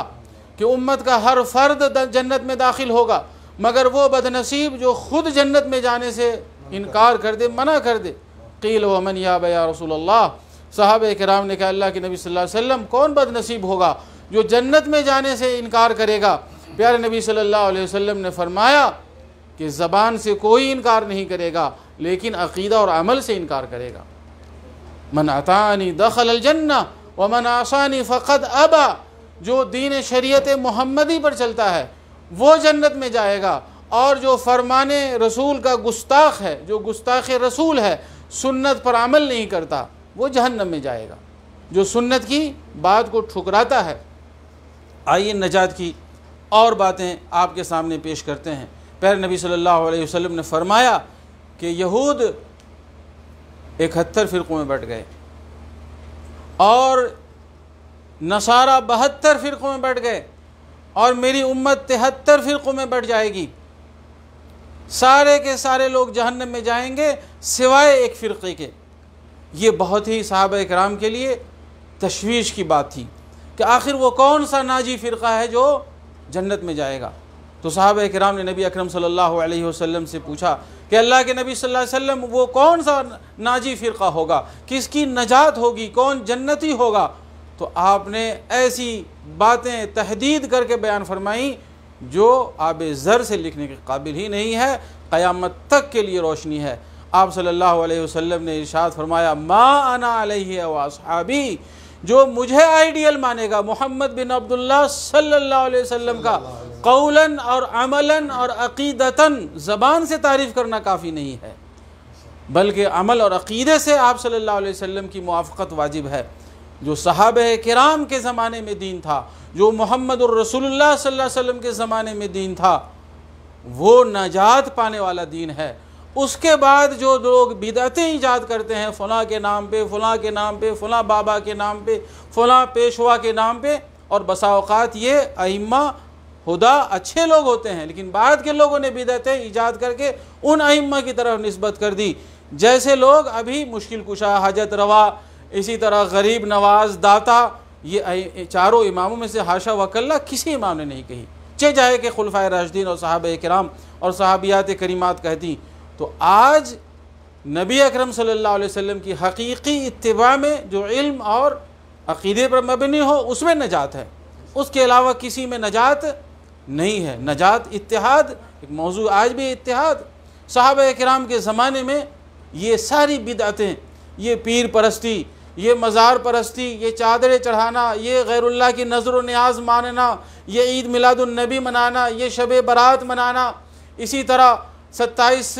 कि उम्मत का हर फ़र्द जन्नत में दाखिल होगा मगर वो बदनसीब जो ख़ुद जन्नत में जाने से इनकार कर दे मना कर दे कील वमन याब या रसूल साहब कराम ने कहा अल्लाह के नबी सल्लल्लाहु अलैहि वसल्लम कौन बदनसीब होगा जो जन्नत में जाने से इनकार करेगा प्यारे नबी सल्लल्लाहु अलैहि वसल्लम ने फरमाया कि ज़बान से कोई इनकार नहीं करेगा लेकिन अकीदा और अमल से इनकार करेगा मन अतानी दखल अलजन्ना व मन आसानी फ़कत अबा जो दीन शरीयत मोहम्मदी पर चलता है वो जन्नत में जाएगा और जो फरमान रसूल का गुस्ताख है जो गुस्ताख रसूल है सुन्नत पर अमल नहीं करता वो जहन्नम में जाएगा जो सुन्नत की बात को ठुकराता है आइए नजात की और बातें आपके सामने पेश करते हैं पैर नबी सल्लल्लाहु अलैहि वसल्लम ने फरमाया कि यहूद इकहत्तर फ़िरक़ों में बट गए और नसारा बहत्तर फ़िरक़ों में बट गए और मेरी उम्मत तिहत्तर फ़िरक़ों में बट जाएगी सारे के सारे लोग जहन्नम में जाएंगे सिवाय एक फ़िरक़े के ये बहुत ही साहब कराम के लिए तशवीश की बात थी कि आखिर वो कौन सा नाजी फ़िरका है जो जन्नत में जाएगा तो साहब कराम ने नबी अकरम सल्ला वसम से पूछा कि अल्लाह के नबी सल्लल्लाहु अलैहि वसल्लम वो कौन सा नाजी फ़िरका होगा किसकी नजात होगी कौन जन्नती होगा तो आपने ऐसी बातें तहदीद करके बयान फरमाई जो आब ज़र से लिखने के काबिल ही नहीं है क़यामत तक के लिए रोशनी है आप सल्लल्लाहु अलैहि वसल्लम ने इरशाद फरमाया मा अना अलैहि जो मुझे आइडियल मानेगा मोहम्मद बिन अब्दुल्ला सल्लल्लाहु अलैहि वसल्लम का कौलन और अमलन और अकीदतन ज़बान से तारीफ़ करना काफ़ी नहीं है बल्कि अमल और अकीदे से आप सल्लल्लाहु अलैहि वसल्लम की मुआफ़त वाजिब है जो साहब कराम के ज़माने में दीन था जो मोहम्मद रसोल्ला वसम के ज़माने में दीन था वो नजात पाने वाला दीन है उसके बाद जो लोग बिदतें ईजाद करते हैं फ़लाँ के नाम पे फ़लाँ के नाम पे फ़लाँ बाबा के नाम पे फ़लाँ पेशवा के नाम पे और बसाओक़ात ये अइम्मा खुदा अच्छे लोग होते हैं लेकिन बाद के लोगों ने बिदतें ईजाद करके उन अम्मा की तरफ नस्बत कर दी जैसे लोग अभी मुश्किल कुशा हजरत रवा इसी तरह गरीब नवाज दाता ये चारों इमामों में से हाशा वकल्ला किसी इमाम ने नहीं कही चे जाए कि खुलफा राशदीन और साहब कराम और सहाबियात करीमात कहती तो आज नबी अकरम सल्लल्लाहु अलैहि वसल्लम की हकीकी इतबा में जो इल्म और अक़ीदे पर मबनी हो उसमें नजात है उसके अलावा किसी में नजात नहीं है नजात इतिहाद एक मौजू आज भी इतिहाद साहब कराम के ज़माने में ये सारी बिदातें ये पीर परस्ती ये मज़ार परस्ती ये चादरें चढ़ाना ये गैरुल्ला की नज़र न्याज मानना ये ईद मिलादुलनबी मनाना ये शब बारात मनाना इसी तरह सत्ताईस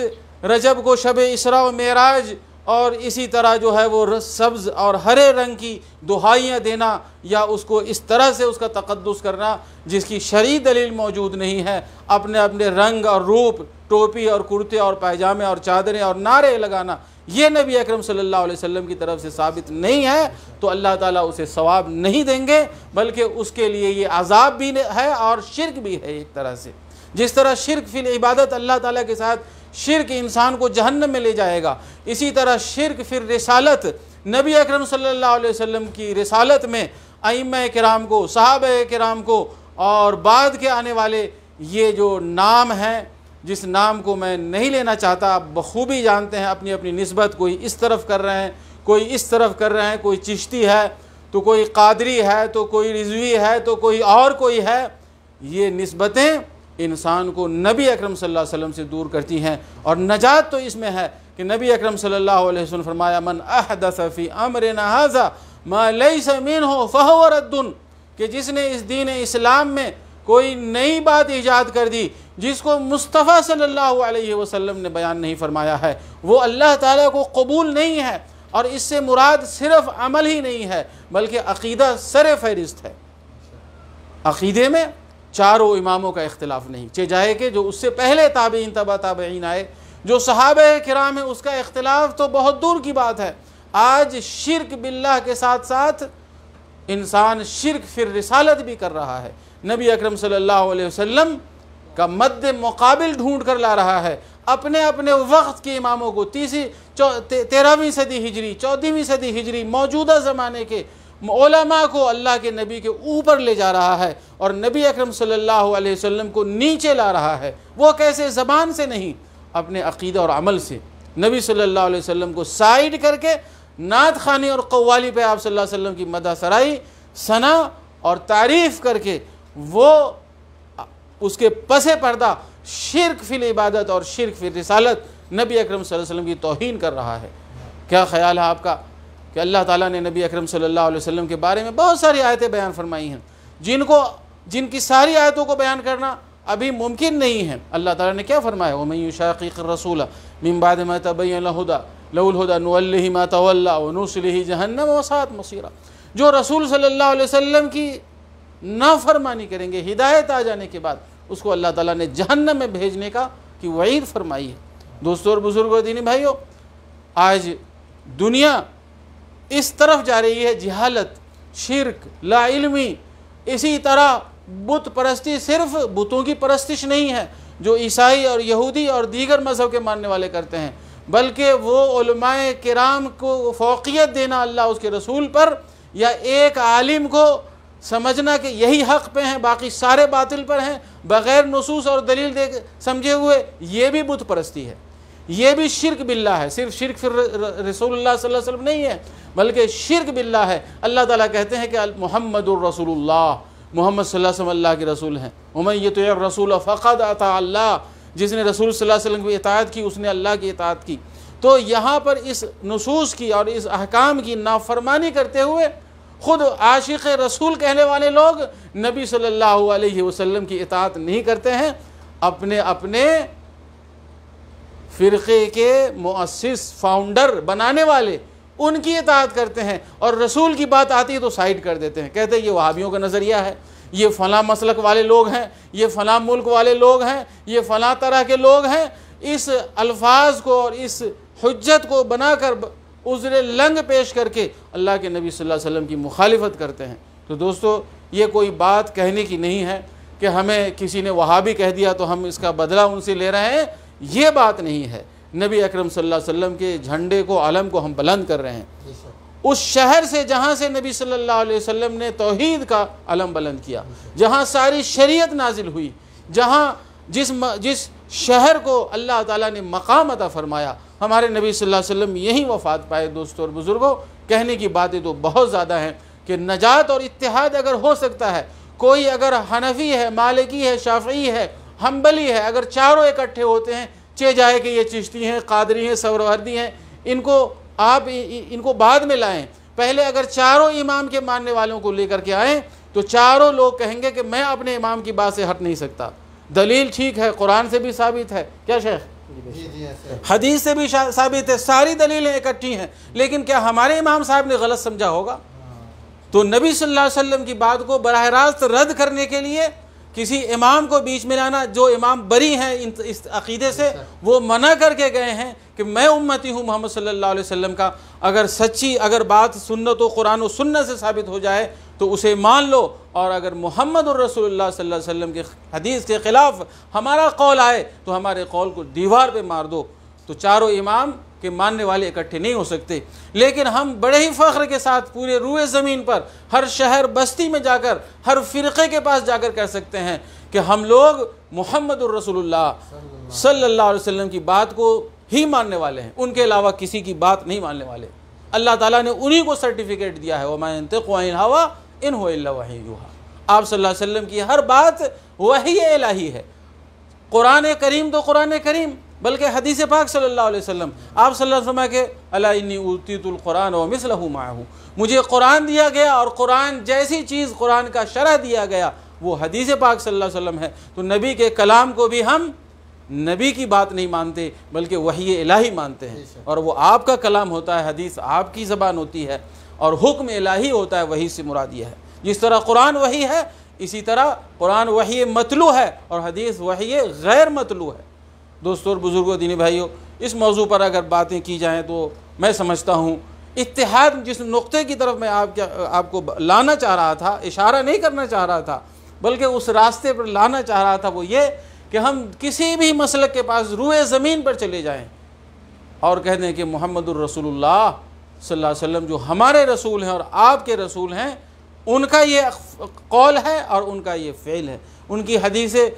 रजब को शब इसरा मेराज और इसी तरह जो है वो सब्ज़ और हरे रंग की दुहाइयाँ देना या उसको इस तरह से उसका तकदस करना जिसकी शरी दलील मौजूद नहीं है अपने अपने रंग और रूप टोपी और कुर्ते और पैजामे और चादरें और नारे लगाना ये नबी अकरम सल्लल्लाहु अलैहि वसल्लम की तरफ से साबित नहीं है तो अल्लाह ताला उसे सवाब नहीं देंगे बल्कि उसके लिए ये आज़ाब भी है और शिरक भी है एक तरह से जिस तरह शिरक फिल इबादत अल्लाह ताली के साथ शिरक इंसान को जहन्न में ले जाएगा इसी तरह शिरक फिर रिसालत नबी अकरम सल्लल्लाहु अलैहि वसल्लम की रिसालत में अम कराम को साहब कराम को और बाद के आने वाले ये जो नाम हैं जिस नाम को मैं नहीं लेना चाहता आप बखूबी जानते हैं अपनी अपनी नस्बत कोई इस तरफ कर रहे हैं कोई इस तरफ कर रहे हैं कोई चिश्ती है तो कोई कादरी है तो कोई रिजवी है तो कोई और कोई है ये नस्बतें इंसान को नबी अकरम सल्लल्लाहु अलैहि वसल्लम से दूर करती हैं और नजात तो इसमें है कि नबी अकरम सल्लल्लाहु अलैहि वसल्लम फरमाया मन अहदफ़ी अमर नहाजा मई समीन हो फ़हरदन कि जिसने इस दीन इस्लाम में कोई नई बात ईजाद कर दी जिसको मुस्तफ़ा सल्लल्लाहु अलैहि वसल्लम ने बयान नहीं फरमाया है वो अल्लाह ताला को कबूल नहीं है और इससे मुराद सिर्फ अमल ही नहीं है बल्कि अकीदा सर फहरिस्त है अकीदे में चारों इमामों का इख्तलाफ नहीं चे जाए कि जो उससे पहले ताबीन तबा ताबीन आए जो सहाब कराम है उसका इख्तलाफ तो बहुत दूर की बात है आज शिरक बिल्ला के साथ साथ इंसान शिरक फिर रिसालत भी कर रहा है नबी अकरम सल्लल्लाहु अलैहि वसल्लम का मद मुकाबिल ढूंढ कर ला रहा है अपने अपने वक्त के इमामों को तीसरी तेरहवीं सदी हिजरी चौदहवीं सदी हिजरी मौजूदा ज़माने के ओलमा को अल्लाह के नबी के ऊपर ले जा रहा है और नबी अकरम सल्लल्लाहु अलैहि वसल्लम को नीचे ला रहा है वो कैसे ज़बान से नहीं अपने अकीदा और अमल से नबी सल्लल्लाहु अलैहि वसल्लम को साइड करके नात खानी और क़वाली पे आप सल्लल्लाहु अलैहि वसल्लम की मदा सराई सना और तारीफ़ करके वो उसके पसे पर्दा शिरक फिल इबादत और शिरक फिल रसालत नबी अकरम सल्लल्लाहु अलैहि वसल्लम की तोहन कर रहा है क्या ख्याल है आपका कि अल्लाह ताला ने नबी अकरम सल्लल्लाहु अलैहि वसल्लम के बारे में बहुत सारी आयतें बयान फरमाई हैं जिनको जिनकी सारी आयतों को बयान करना अभी मुमकिन नहीं है अल्लाह ताला ने क्या फरमाया वो मैं रसूला मिन बाद मा लहुदा लहुल हुदा नुवल्लिहि मा तवल्ला व नुसलिहि जहन्नम व मसीरा जो रसूल सल्लल्लाहु अलैहि वसल्लम की नाफरमानी करेंगे हिदायत आ जाने के बाद उसको अल्लाह ताला ने जहन्नम में भेजने का कि वईद फरमाई है दोस्तों और बुज़ुर्गों दीनी भाइयों आज दुनिया इस तरफ जा रही है जहालत शिरक लाइलमी इसी तरह बुत परस्ती सिर्फ बुतों की परस्तिश नहीं है जो ईसाई और यहूदी और दीगर मज़हब के मानने वाले करते हैं बल्कि वो कराम को फोकियत देना अल्लाह उसके रसूल पर या एक आलिम को समझना कि यही हक़ पे हैं बाकी सारे बातिल पर हैं बग़ैर नसूस और दलील दे समझे हुए ये भी बुत परस्ती है ये भी शिरक बिल्ला है सिर्फ शिरक फिर रसूलुल्लाह सल्लल्लाहु अलैहि वसल्लम नहीं है बल्कि शिरक बिल्ला है अल्लाह ताला कहते हैं कि मोहम्मद रसूलुल्लाह मोहम्मद सल्लल्लाहु अलैहि के रसूल हैं उमन ये तो रसूल फ़क़द अता अल्लाह जिसने रसूल सल्लल्लाहु अलैहि वसल्लम की इताअत की उसने अल्लाह की इताअत की तो यहाँ पर इस नसूस की और इस अहकाम की नाफरमानी करते हुए ख़ुद आशिक रसूल कहने वाले लोग नबी सल्लल्लाहु अलैहि वसल्लम की इतात नहीं करते हैं अपने अपने फ़िरक़े के मुअस्स फाउंडर बनाने वाले उनकी इतात करते हैं और रसूल की बात आती है तो साइड कर देते हैं कहते हैं ये वहाबियों का नज़रिया है ये फ़लाँ मसलक वाले लोग हैं ये फ़लाँ मुल्क वाले लोग हैं ये फ़लाँ तरह के लोग हैं इस अल्फाज को और इस हजत को बनाकर उजर लंग पेश करके अल्लाह के नबी सल्लल्लाहु अलैहि वसल्लम की मुखालफत करते हैं तो दोस्तों ये कोई बात कहने की नहीं है कि हमें किसी ने वहाँ भी कह दिया तो हम इसका बदला उनसे ले रहे हैं ये बात नहीं है नबी अकरम सल्लल्लाहु अलैहि वसल्लम के झंडे को आलम को हम बुलंद कर रहे हैं उस शहर से जहाँ से नबी सल्लल्लाहु अलैहि वसल्लम ने तोहीद का आलम बुलंद किया जहाँ सारी शरीयत नाजिल हुई जहाँ जिस म, जिस शहर को अल्लाह ताला ने मकाम अता फरमाया हमारे नबी सल्लल्लाहु अलैहि वसल्लम यहीं वफात पाए दोस्तों और बुज़ुर्गों कहने की बातें तो बहुत ज़्यादा हैं कि नजात और इतिहाद अगर हो सकता है कोई अगर हनफी है मालिकी है शाफ़ी है हम्बली है अगर चारों इकट्ठे होते हैं चे जाए कि ये चिश्ती हैं कादरी हैं सवरवर्दी हैं इनको आप इनको बाद में लाएं पहले अगर चारों इमाम के मानने वालों को लेकर के आएँ तो चारों लोग कहेंगे कि मैं अपने इमाम की बात से हट नहीं सकता दलील ठीक है कुरान से भी साबित है क्या शेख हदीस से भी साबित है सारी दलीलें इकट्ठी हैं लेकिन क्या हमारे इमाम साहब ने गलत समझा होगा हाँ। तो नबी सल्लल्लाहु अलैहि वसल्लम की बात को बरह रास्त रद्द करने के लिए किसी इमाम को बीच में लाना जो इमाम बरी हैं इस अकीदे से अच्छा। वो मना करके गए हैं कि मैं उम्मती हूँ मोहम्मद सल्ला वसम का अगर सच्ची अगर बात तो कुरान सुन्नत से साबित हो जाए तो उसे मान लो और अगर मोहम्मद और रसोल्ला वसम के हदीस के ख़िलाफ़ हमारा कौल आए तो हमारे कौल को दीवार पर मार दो तो चारों इमाम के मानने वाले इकट्ठे नहीं हो सकते लेकिन हम बड़े ही फ़ख्र के साथ पूरे रूए ज़मीन पर हर शहर बस्ती में जाकर हर फ़िरक़े के पास जाकर कह सकते हैं कि हम लोग मोहम्मद रसोल्ला सल्ला वसम की बात को ही मानने वाले हैं उनके अलावा किसी की बात नहीं मानने वाले अल्लाह ताला ने उन्हीं को सर्टिफिकेट दिया है वमायन हवा इन वही आप सल्लल्लाहु अलैहि वसल्लम की हर बात वही इलाही है कुरान करीम तो कुरान करीम बल्कि हदीस पाक सल्लल्लाहु अलैहि वसल्लम आप सल्लम के अलानी उलतीतुल कुरान व मिसलहू माहू मुझे कुरान दिया गया और कुरान जैसी चीज़ कुरान का शरह दिया गया वो हदीस पाक सल्लल्लाहु अलैहि वसल्लम है तो नबी के कलाम को भी हम नबी की बात नहीं मानते बल्कि वही इलाही मानते हैं और वो आपका कलाम होता है हदीस आपकी ज़बान होती है और हुक्म इलाही होता है वही से मुराद यह है जिस तरह कुरान वही है इसी तरह कुरान वही मतलू है और हदीस वही गैर मतलू है दोस्तों और बुज़ुर्गों दीनी भाइयों इस मौजू पर अगर बातें की जाएँ तो मैं समझता हूँ इतिहाद जिस नुक़े की तरफ मैं आपके आपको लाना चाह रहा था इशारा नहीं करना चाह रहा था बल्कि उस रास्ते पर लाना चाह रहा था वो ये कि हम किसी भी मसल के पास रूए ज़मीन पर चले जाएँ और कह दें कि मोहम्मद रसूलुल्लाह सल्लल्लाहु अलैहि वसल्लम जो हमारे रसूल हैं और आपके रसूल हैं उनका ये कौल है और उनका ये फ़ेल है उनकी हदीसें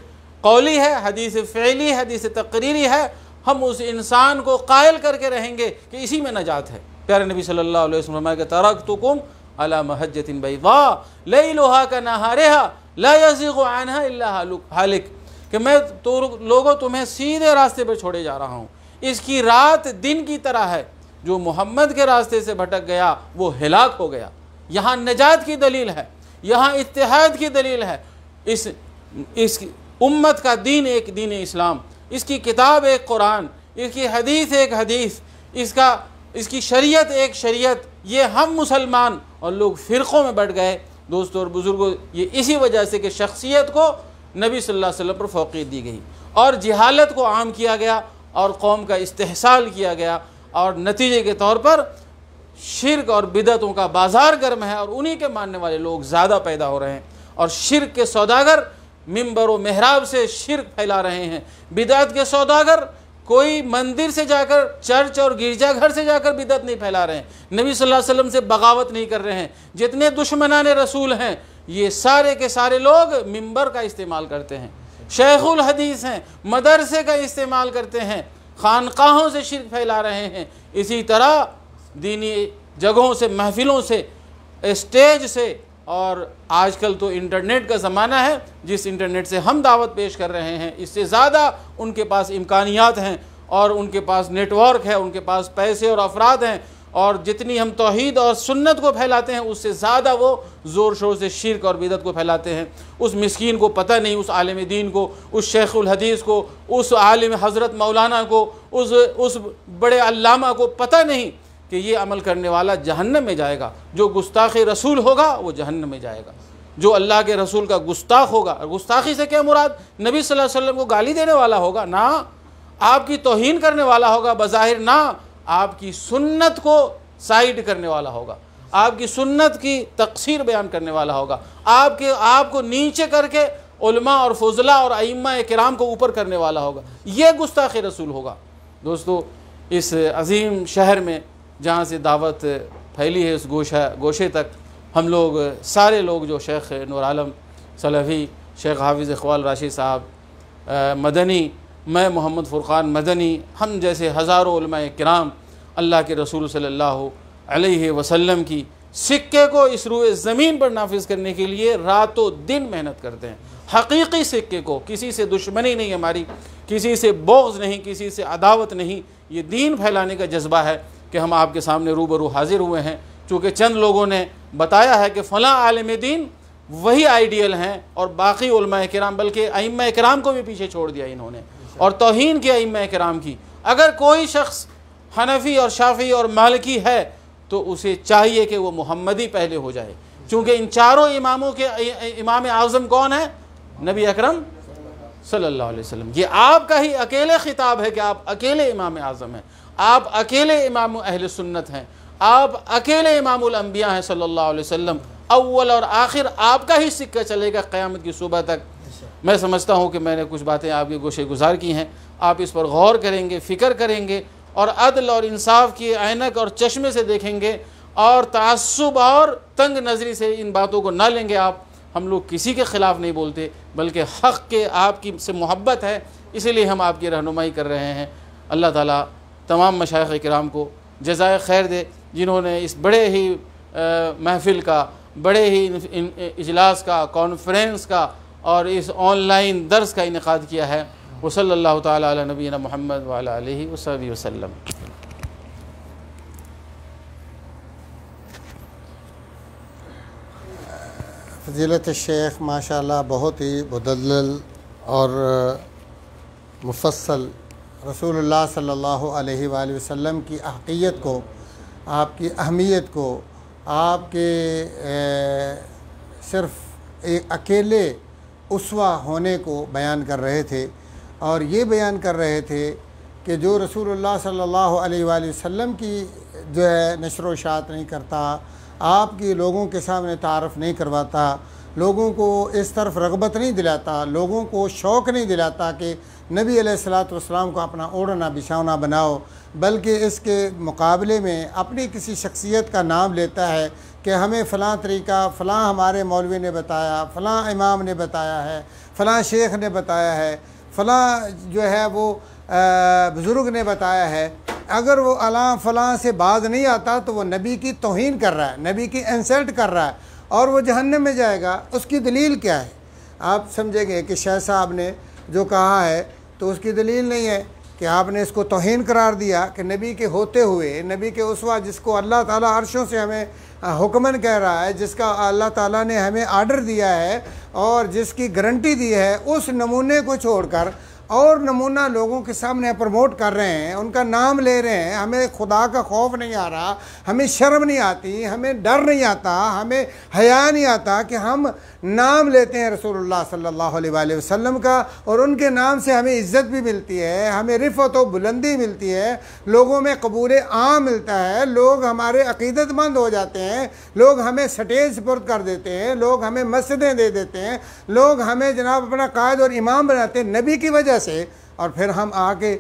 कौली है हदीस फ़ैली हदीस तकरीरी है हम उस इंसान को कायल करके रहेंगे कि इसी में नजात है प्यारे नबी सल्लल्लाहु अलैहि वसल्लम के तरक तो कुम अला महजतिन भाई वाह ले लोहा का नहारेहा लाजिक हालिक कि मैं तो लोगों तुम्हें सीधे रास्ते पर छोड़े जा रहा हूँ इसकी रात दिन की तरह है जो मोहम्मद के रास्ते से भटक गया वो हिलाक हो गया यहाँ नजात की दलील है यहाँ इतिहाद की दलील है इस इस उम्मत का दीन एक दीन इस्लाम इसकी किताब एक कुरान इसकी हदीस एक हदीस इसका इसकी शरीयत एक शरीयत ये हम मुसलमान और लोग फ़िरक़ों में बढ़ गए दोस्तों और बुज़ुर्गों ये इसी वजह से कि शख्सियत को नबी सल्लल्लाहु अलैहि वसल्लम पर फ़ौक़ियत दी गई और जहालत को आम किया गया और कौम का इस्तेसाल किया गया और नतीजे के तौर पर शिरक और बिदतों का बाज़ार गर्म है और उन्हीं के मानने वाले लोग ज़्यादा पैदा हो रहे हैं और शिरक के सौदागर मिंबर व महराब से शिरक फैला रहे हैं बिदात के सौदागर कोई मंदिर से जाकर चर्च और गिरजाघर से जाकर बिदत नहीं फैला रहे हैं नबी सल्लल्लाहु अलैहि वसल्लम से बगावत नहीं कर रहे हैं जितने दुश्मनान रसूल हैं ये सारे के सारे लोग मिंबर का इस्तेमाल करते हैं शेखुल हदीस हैं मदरसे का इस्तेमाल करते हैं खानकाहों से शिरक फैला रहे हैं इसी तरह दीनी जगहों से महफिलों से स्टेज से और आजकल तो इंटरनेट का ज़माना है जिस इंटरनेट से हम दावत पेश कर रहे हैं इससे ज़्यादा उनके पास इम्कानियात हैं और उनके पास नेटवर्क है उनके पास पैसे और अफराद हैं और जितनी हम तोहद और सुन्नत को फैलाते हैं उससे ज़्यादा वो ज़ोर शोर से शिरक और बिदत को फैलाते हैं उस मस्किन को पता नहीं उस आलम दीन को उस शेख़ुलहदीस को उस आलम हज़रत मौलाना को उस उस बड़े अल्लामा को पता नहीं कि ये अमल करने वाला जहन्नम में जाएगा जो गुस्ताख रसूल होगा वो जहन्नम में जाएगा जो अल्लाह के रसूल का गुस्ताख होगा गुस्ताखी से क्या मुराद नबी सल्लल्लाहु अलैहि वसल्लम को गाली देने वाला होगा ना आपकी तोहन करने वाला होगा बज़ाहिर ना आपकी सुन्नत को साइड करने वाला होगा आपकी सुन्नत की तकसीर बयान करने वाला होगा आपके आपको नीचे करके उलमा और फजला और अम्मा कराम को ऊपर करने वाला होगा ये गुस्ताख रसूल होगा दोस्तों इस अजीम शहर में जहाँ से दावत फैली है उस गोशा गोशे तक हम लोग सारे लोग जो शेख नूरआलम सलभी शेख हाफिज़ इकबाल राशि साहब मदनी मैं मोहम्मद फ़ुरक़ान मदनी हम जैसे हज़ारों कराम अल्लाह के रसूल सल्लल्लाहु अलैहि वसल्लम की सिक्के को इस रूए ज़मीन पर नाफिज करने के लिए रातों दिन मेहनत करते हैं हकीकी सिक्के को किसी से दुश्मनी नहीं हमारी किसी से बोझ नहीं किसी से अदावत नहीं ये दीन फैलाने का जज्बा है कि हम आपके सामने रूबरू हाजिर हुए हैं चूँकि चंद लोगों ने बताया है कि फ़लाँ आलम दीन वही आइडियल हैं और बाकी कराम बल्कि अम कराम को भी पीछे छोड़ दिया इन्होंने और तोहन के अम कराम की अगर कोई शख्स हनफी और शाफी और मालकी है तो उसे चाहिए कि वो मोहम्मदी पहले हो जाए चूँकि इन चारों इमामों के इमाम आज़म कौन है नबी अकरम सल्लल्लाहु अलैहि वसल्लम ये आपका ही अकेले ख़िताब है कि आप अकेले इमाम आज़म हैं आप अकेले इमाम अहल सुन्नत हैं आप अकेले इमामबिया हैं सल्ला वसम अव्वल और आखिर आपका ही सिक्का चलेगा क़्यामत की सुबह तक मैं समझता हूँ कि मैंने कुछ बातें आपके गोशे गुजार की हैं आप इस पर गौर करेंगे फ़िक्र करेंगे और अदल और इंसाफ की ऐनक और चश्मे से देखेंगे और तसब और तंग नज़री से इन बातों को ना लेंगे आप हम लोग किसी के ख़िलाफ़ नहीं बोलते बल्कि हक़ के आपकी से मोहब्बत है इसीलिए हम आपकी रहनुमाई कर रहे हैं अल्लाह ताला तमाम मशाइ कराम को जजाय खैर दे जिन्होंने इस बड़े ही महफिल का बड़े ही इजलास का कॉन्फ्रेंस का और इस ऑनलाइन दर्स का इनका किया है वसल्ला तबीन महमद वाली वसबी वसलम फजीलत शेख माशाल्लाह बहुत ही बदल और मुफसल रसूल सल्ला वसम की अहकीत को आपकी अहमियत को आपके सिर्फ एक अकेले उसवा होने को बयान कर रहे थे और ये बयान कर रहे थे कि जो रसूल सल्ला वसम की जो है नशर वशात नहीं करता आपकी लोगों के सामने तारफ़ नहीं करवाता लोगों को इस तरफ रगबत नहीं दिलाता लोगों को शौक़ नहीं दिलाता कि नबी सलाम को अपना ओढ़ना बिछावना बनाओ बल्कि इसके मुकाबले में अपनी किसी शख्सियत का नाम लेता है कि हमें फ़लाँ तरीका फ़लाँ हमारे मौलवी ने बताया फ़लाँ इमाम ने बताया है फ़लाँ शेख ने बताया है फ़लाँ जो है वो बुज़ुर्ग ने बताया है अगर वो अलाँ फ़लाँ से बाज नहीं आता तो वो नबी की तोहन कर रहा है नबी की इंसल्ट कर रहा है और वो जहन्नम में जाएगा उसकी दलील क्या है आप समझेंगे कि शाह साहब ने जो कहा है तो उसकी दलील नहीं है कि आपने इसको तोहन करार दिया कि नबी के होते हुए नबी के उसवा जिसको अल्लाह ताला अरशों से हमें हुक्मन कह रहा है जिसका अल्लाह ताला ने हमें आर्डर दिया है और जिसकी गारंटी दी है उस नमूने को छोड़कर और नमूना लोगों के सामने प्रमोट कर रहे हैं उनका नाम ले रहे हैं हमें खुदा का खौफ नहीं आ रहा हमें शर्म नहीं आती हमें डर नहीं आता हमें हया नहीं आता कि हम नाम लेते हैं रसूलुल्लाह सल्लल्लाहु अलैहि वसल्लम का और उनके नाम से हमें इज़्ज़त भी मिलती है हमें रिफत व बुलंदी मिलती है लोगों में कबूल आम मिलता है लोग हमारे अकीदतमंद हो जाते हैं लोग हमें सटेज सुपुर्द कर देते हैं लोग हमें मस्जिदें दे देते हैं लोग हमें जनाब अपना कायद और इमाम बनाते हैं नबी की वजह से और फिर हम आके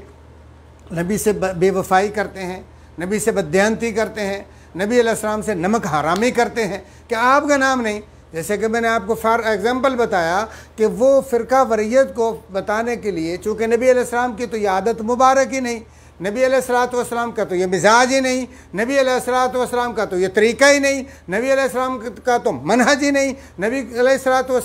नबी से बेवफाई करते हैं नबी से बदयांती करते हैं नबी अलैहिस्सलाम से नमक हरामी करते हैं कि आपका नाम नहीं जैसे कि मैंने आपको फॉर एग्ज़ाम्पल बताया कि वो फ़िरका वरीत को बताने के लिए चूँकि नबी अलैहिस्सलाम की तो ये आदत मुबारक ही नहीं नबी सलाम का तो ये मिजाज ही नहीं नबी सलाम का तो ये तरीका ही नहीं नबी सलाम का तो मनहज ही नहीं नबी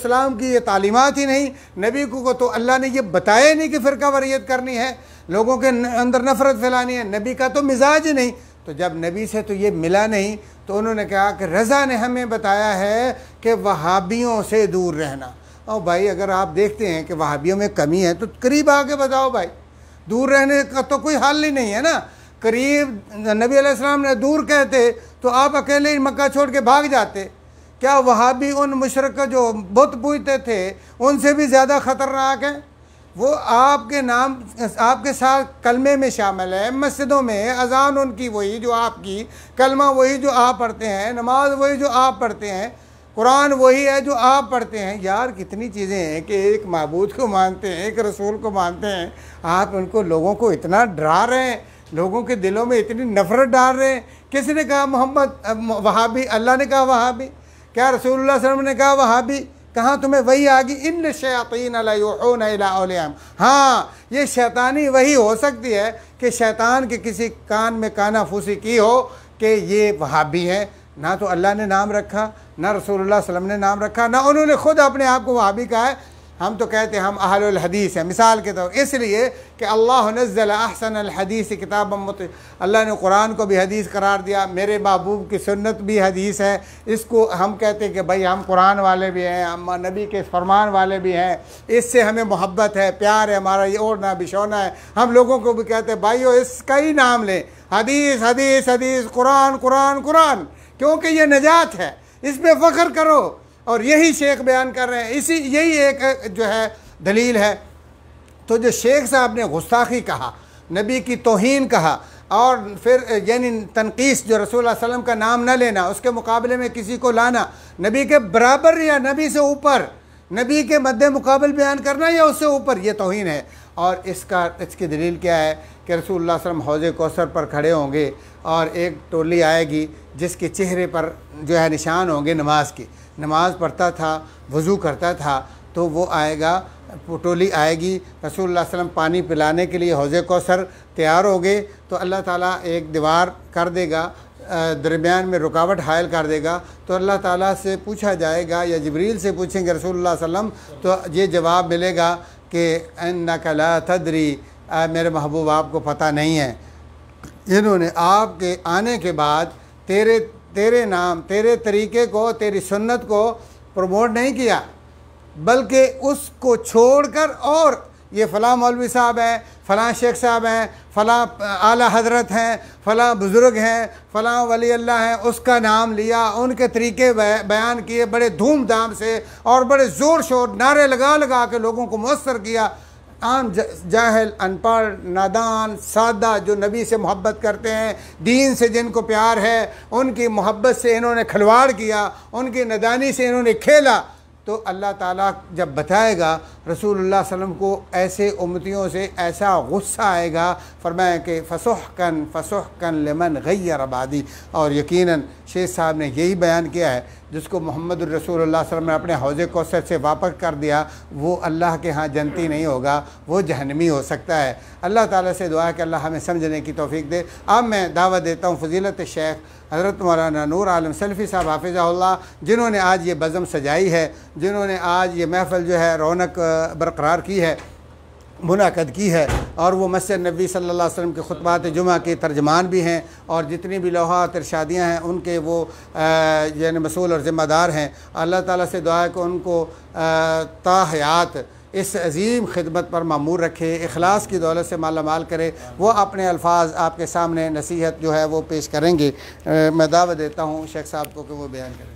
सलाम की ये तालीमत ही नहीं नबी को तो अल्लाह ने यह बताया नहीं कि फ़िरका वरीत करनी है लोगों के अंदर नफरत फैलानी है नबी का तो मिजाज ही नहीं तो जब नबी से तो ये मिला नहीं तो उन्होंने कहा कि रज़ा ने हमें बताया है कि वहाबियों से दूर रहना और भाई अगर आप देखते हैं कि वहाबियों में कमी है तो करीब आके बताओ भाई दूर रहने का तो कोई हाल ही नहीं है ना करीब नबी सलाम ने दूर कहते तो आप अकेले ही मक्का छोड़ के भाग जाते क्या वहाँ भी उन मशरक जो बुत पूजते थे उनसे भी ज़्यादा ख़तरनाक है वो आपके नाम आपके साथ कलमे में शामिल है मस्जिदों में अजान उनकी वही जो आपकी कलमा वही जो आप पढ़ते हैं नमाज वही जो आप पढ़ते हैं कुरान वही है जो आप पढ़ते हैं यार कितनी चीज़ें हैं कि एक महबूद को मानते हैं एक रसूल को मानते हैं आप उनको लोगों को इतना डरा रहे हैं लोगों के दिलों में इतनी नफरत डाल रहे हैं किसने कहा मोहम्मद वहाबी अल्लाह ने कहा वहाबी क्या रसूल वसम ने कहा वहाबी कहाँ तुम्हें वही आ गई इन शैतिन अलाम हाँ ये शैतानी वही हो सकती है कि शैतान के किसी कान में काना फूसी की हो कि ये वहाबी हैं ना तो अल्लाह ने नाम रखा ना रसूलुल्लाह वसल्लम ने नाम रखा ना उन्होंने खुद अपने आप को वहाबी कहा है हम तो कहते हैं हम अहल हदीस हैं मिसाल के तौर इसलिए कि अल्लाह नज़ल अहसन हदीस किताब मत अल्लाह ने कुरान को भी हदीस करार दिया मेरे महबूब की सुन्नत भी हदीस है इसको हम कहते हैं कि भाई हम कुरान वाले भी हैं हम नबी के फरमान वाले भी हैं इससे हमें मोहब्बत है प्यार है हमारा ये ओढ़ना बिछोना है हम लोगों को भी कहते हैं भाई इसका ही नाम लें हदीस हदीस हदीस कुरान कुरान कुरान क्योंकि ये नजात है इस पर फ़ख्र करो और यही शेख बयान कर रहे हैं इसी यही एक जो है दलील है तो जो शेख साहब ने गुस्ताखी कहा नबी की तोहन कहा और फिर यानी तनकीस जो रसूल वसम का नाम ना लेना उसके मुकाबले में किसी को लाना नबी के बराबर या नबी से ऊपर नबी के मद्द मुकाबल बयान करना या उससे ऊपर ये तोहन है और इसका इसकी दलील क्या है कि रसूल वसम हौज कोसर पर खड़े होंगे और एक टोली आएगी जिसके चेहरे पर जो है निशान होंगे नमाज के नमाज पढ़ता था वज़ू करता था तो वो आएगा टोली आएगी रसूल वसम पानी पिलाने के लिए हौज़ कौसर तैयार हो गए तो अल्लाह ताला एक दीवार कर देगा दरमियान में रुकावट हायल कर देगा तो अल्लाह ताला से पूछा जाएगा या जबरील से पूछेंगे रसूल वसम तो ये जवाब मिलेगा कि अन्ना कला तदरी मेरे महबूब आपको पता नहीं है इन्होंने आपके आने के बाद तेरे तेरे नाम तेरे तरीके को तेरी सुन्नत को प्रमोट नहीं किया बल्कि उसको छोड़कर और ये फ़लाँ मौलवी साहब हैं फ़लाँ शेख साहब हैं फ़लाँ आला हजरत हैं फ़लाँ बुज़ुर्ग हैं फ़लाँ वली अल्लाह हैं उसका नाम लिया उनके तरीके बयान किए बड़े धूमधाम से और बड़े ज़ोर शोर नारे लगा लगा के लोगों को मौसर किया आम जाहल अनपढ़ नादान सादा जो नबी से मोहब्बत करते हैं दीन से जिनको प्यार है उनकी मोहब्बत से इन्होंने खिलवाड़ किया उनकी नदानी से इन्होंने खेला तो अल्लाह ताला जब बताएगा रसूलुल्लाह सल्लम को ऐसे उमतियों से ऐसा गुस्सा आएगा फरमाया कि फसोह कन लेमन गैर आबादी और यकीनन शेख साहब ने यही बयान किया है जिसको मोहम्मद रसूल वसल्लम ने अपने हौज कौसर से वापस कर दिया वो अल्लाह के यहाँ जनती नहीं होगा वो जहनमी हो सकता है अल्लाह ताला से दुआ कि अल्लाह हमें समझने की तोफ़ी दे अब मैं दावा देता हूँ फजीलत शेख हज़रत मौलाना नूर आलम सल्फ़ी साहब हाफिज़ा जिन्होंने आज ये बज़म सजाई है जिन्होंने आज ये महफ़ल जो है रौनक बरकरार की है मुनद की है और वो मस्जिद नबी सल्ला वसम के ख़ुतबात जुमा के तर्जमान भी हैं और जितनी भी लोहात शादियाँ हैं उनके वो यानी मसूल और ज़िम्मेदार हैं अल्लाह ताली से दुआ को उनको ताहयात इस अजीम खिदमत पर मामूर रखे अखलास की दौलत से माला माल करे वो अपने अल्फाज आपके सामने नसीहत जो है वो पेश करेंगे मैं दावा देता हूँ शेख साहब को कि वो बयान करें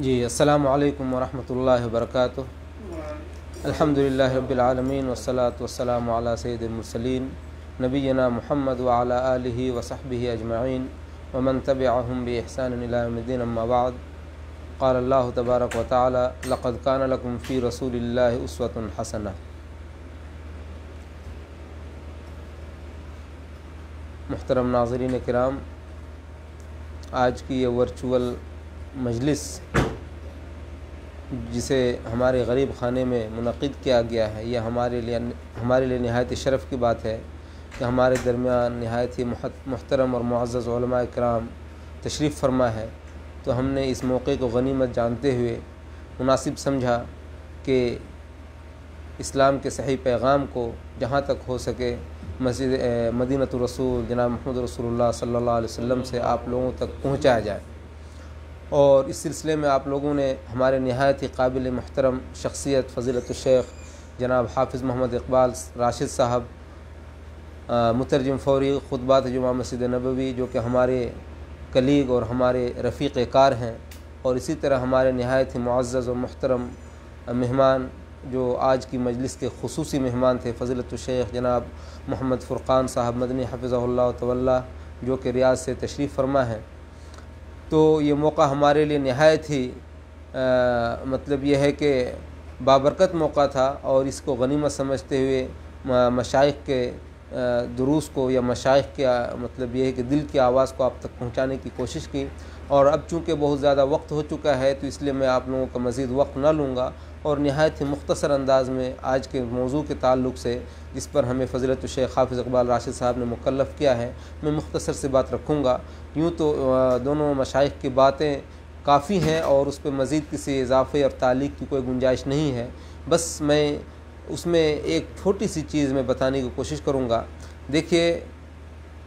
जी अस्सलाम वालेकुम वरहमतुल्लाहि वबरकatuh अल्हम्दुलिल्लाहि रब्बिल आलमीन वस्सलातु वस्सलामु अला नबीना मुहम्मद व अला आलिहि व सहबिहि अजमईन व मन तबिअहुम बि इहसान इला यौमिद्दीन अम्मा बाद قال الله تبارك وتعالى لقد كان لكم في رسول الله محترم नाजरीन कराम आज की ये वर्चुअल मजलिस जिसे हमारे गरीब खाने में मनद किया गया है यह हमारे लिए हमारे लिए नहायत शरफ़ की बात है कि हमारे दरमियान नहायत ही मोहतरम और मुआज़ कराम तशरीफ़ फरमा है तो हमने इस मौके को गनीमत जानते हुए मुनासिब समझा कि इस्लाम के सही पैगाम को जहाँ तक हो सके मस्जिद मदीनत रसूल जनाब महमद रसूलुल्लाह सल्ला वसम से आप लोगों तक पहुँचाया जाए और इस सिलसिले में आप लोगों ने हमारे नहायत ही काबिल महतरम शख्सियत फजीलत शेख जनाब हाफिज़ मोहम्मद इकबाल राशिद साहब मुतरजम फौरी खुतबात जुमा मस्जिद नबवी जो कि हमारे कलीग और हमारे रफ़ी कार हैं और इसी तरह हमारे नहायत ही मुआज़ और महतरम मेहमान जो आज की मजलिस के खसूस मेहमान थे फजीलत शेख जनाब मोहम्मद फ़ुरक़ान साहब मदनी हफ़िज़ल्ला तवल्ला जो कि रियाज से तशरीफ़ फरमा है तो ये मौका हमारे लिए नहायत ही मतलब यह है कि बाबरकत मौका था और इसको गनीमत समझते हुए मशाइ के दुरूस को या मशाइ के मतलब यह है कि दिल की आवाज़ को आप तक पहुँचाने की कोशिश की और अब चूँकि बहुत ज़्यादा वक्त हो चुका है तो इसलिए मैं आप लोगों का मज़ीद वक्त ना लूँगा और नहायत ही मुख्तसर अंदाज़ में आज के मौजू के तल्ल से जिस पर हमें फजलत शेख हाफिज़ इकबाल राशिद साहब ने मुकलफ़ किया है मैं मुख्तसर से बात रखूँगा यूँ तो दोनों मशाइ की बातें काफ़ी हैं और उस पर मज़ीद किसी इजाफे और तालीक की कोई गुंजाइश नहीं है बस मैं उसमें एक छोटी सी चीज़ मैं बताने की कोशिश करूँगा देखिए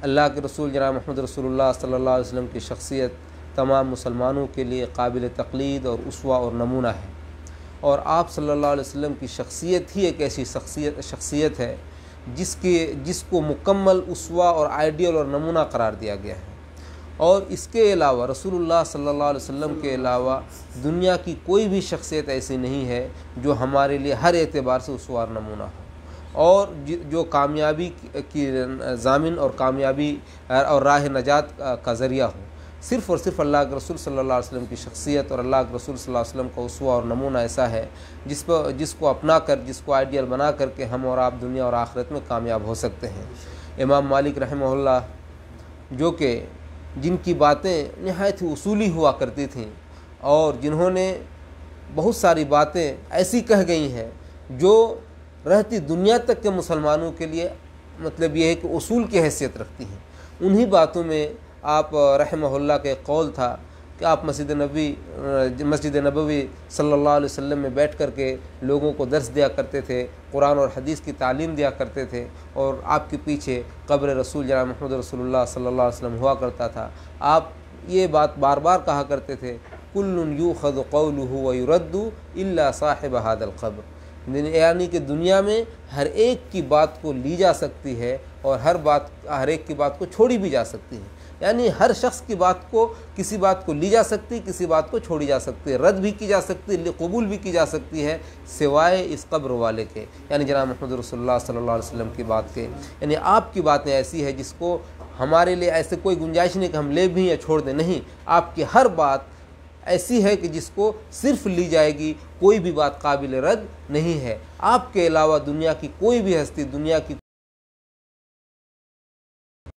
अल्लाह के रसूल जना महमद रसूल सल्ला वसम की शख्सियत तमाम मुसलमानों के लिए काबिल तकलीद और उसवा और नमूना है और आप सल्लल्लाहु अलैहि वसल्लम की शख्सियत ही एक ऐसी शख्सियत शख्सियत है जिसके जिसको मुकम्मल उसवा और आइडियल और नमूना करार दिया गया है और इसके अलावा रसूलुल्लाह सल्लल्लाहु अलैहि वसल्लम के अलावा दुनिया की कोई भी शख्सियत ऐसी नहीं है जो हमारे लिए हर एतबार से उसवार नमूना हो और जो कामयाबी की जामिन और कामयाबी और राह नजात का ज़रिया हो सिर्फ़ और सिर्फ अल्लाह के रसूल सल्लल्लाहु अलैहि वसल्लम की शख्सियत और अल्लाह के रसूल सल्लल्लाहु अलैहि वसल्लम का उसवा और नमूना ऐसा है जिस पर जिसको अपना कर जिसको आइडियल बना करके हम और आप दुनिया और आखिरत में कामयाब हो सकते हैं इमाम मालिक रहमल्ला जो कि जिनकी बातें नहायत ही उसूली हुआ करती थीं और जिन्होंने बहुत सारी बातें ऐसी कह गई हैं जो रहती दुनिया तक के मुसलमानों के लिए मतलब ये है कि उसूल की हैसियत रखती हैं उन्हीं बातों में आप रहमहुल्ला के कौल था कि आप मस्जिद नबी मस्जिद नबवी सल्लल्लाहु अलैहि वसल्लम में बैठ कर के लोगों को दर्स दिया करते थे कुरान और हदीस की तालीम दिया करते थे और आपके पीछे कब्र रसूल जना महमद रसोल सल्ला वसम हुआ करता था आप ये बात बार बार कहा करते थे कुल्लुन यू खद कौल रद्द इल्ला साहिब हादल कब्र यानी कि दुनिया में हर एक की बात को ली जा सकती है और हर बात हर एक की बात को छोड़ी भी जा सकती है यानी हर शख्स की बात को किसी बात को ली जा सकती किसी बात को छोड़ी जा सकती है रद्द भी की जा सकती है कबूल भी की जा सकती है सिवाय इस कब्र वाले के यानी जना महमद रसोल्ला सल्ला वसम की बात के यानी आपकी बातें ऐसी है जिसको हमारे लिए ऐसे कोई गुंजाइश नहीं कि हम ले भी या छोड़ दें नहीं आपकी हर बात ऐसी है कि जिसको सिर्फ ली जाएगी कोई भी बात काबिल रद्द नहीं है आपके अलावा दुनिया की कोई भी हस्ती दुनिया की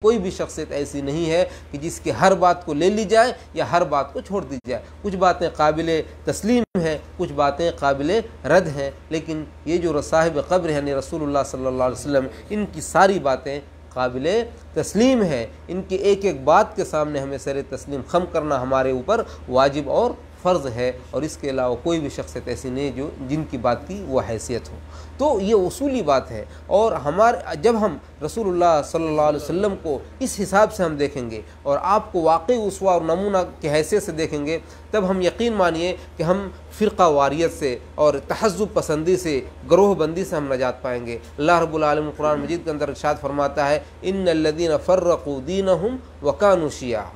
कोई भी शख्सियत ऐसी नहीं है कि जिसकी हर बात को ले ली जाए या हर बात को छोड़ दी जाए कुछ बातें काबिल तस्लीम हैं कुछ बातें काबिल रद्द हैं लेकिन ये जो साहिब कब्र यानी रसूलुल्लाह सल्लल्लाहु अलैहि वसल्लम इनकी सारी बातें काबिल तस्लीम है इनकी एक एक बात के सामने हमें सर तस्लीम खम करना हमारे ऊपर वाजिब और फ़र्ज़ है और इसके अलावा कोई भी शख्सियत ऐसी नहीं जो जिनकी बात की वो हैसियत हो तो ये उसूली बात है और हमारे जब हम रसूलुल्लाह सल्लल्लाहु अलैहि वसल्लम को इस हिसाब से हम देखेंगे और आपको वाकई उसवा और नमूना की हैसियत से देखेंगे तब हम यकीन मानिए कि हम फ़िरका वारियत से और तहजब पसंदी से ग्रोहबंदी बंदी से हम नजात पाएंगे अल्लाह रबालम कुरान मजीद के अंदर शाद फरमाता है इन लदीन फ़र्रक़ुद्दीन हम वकानुशिया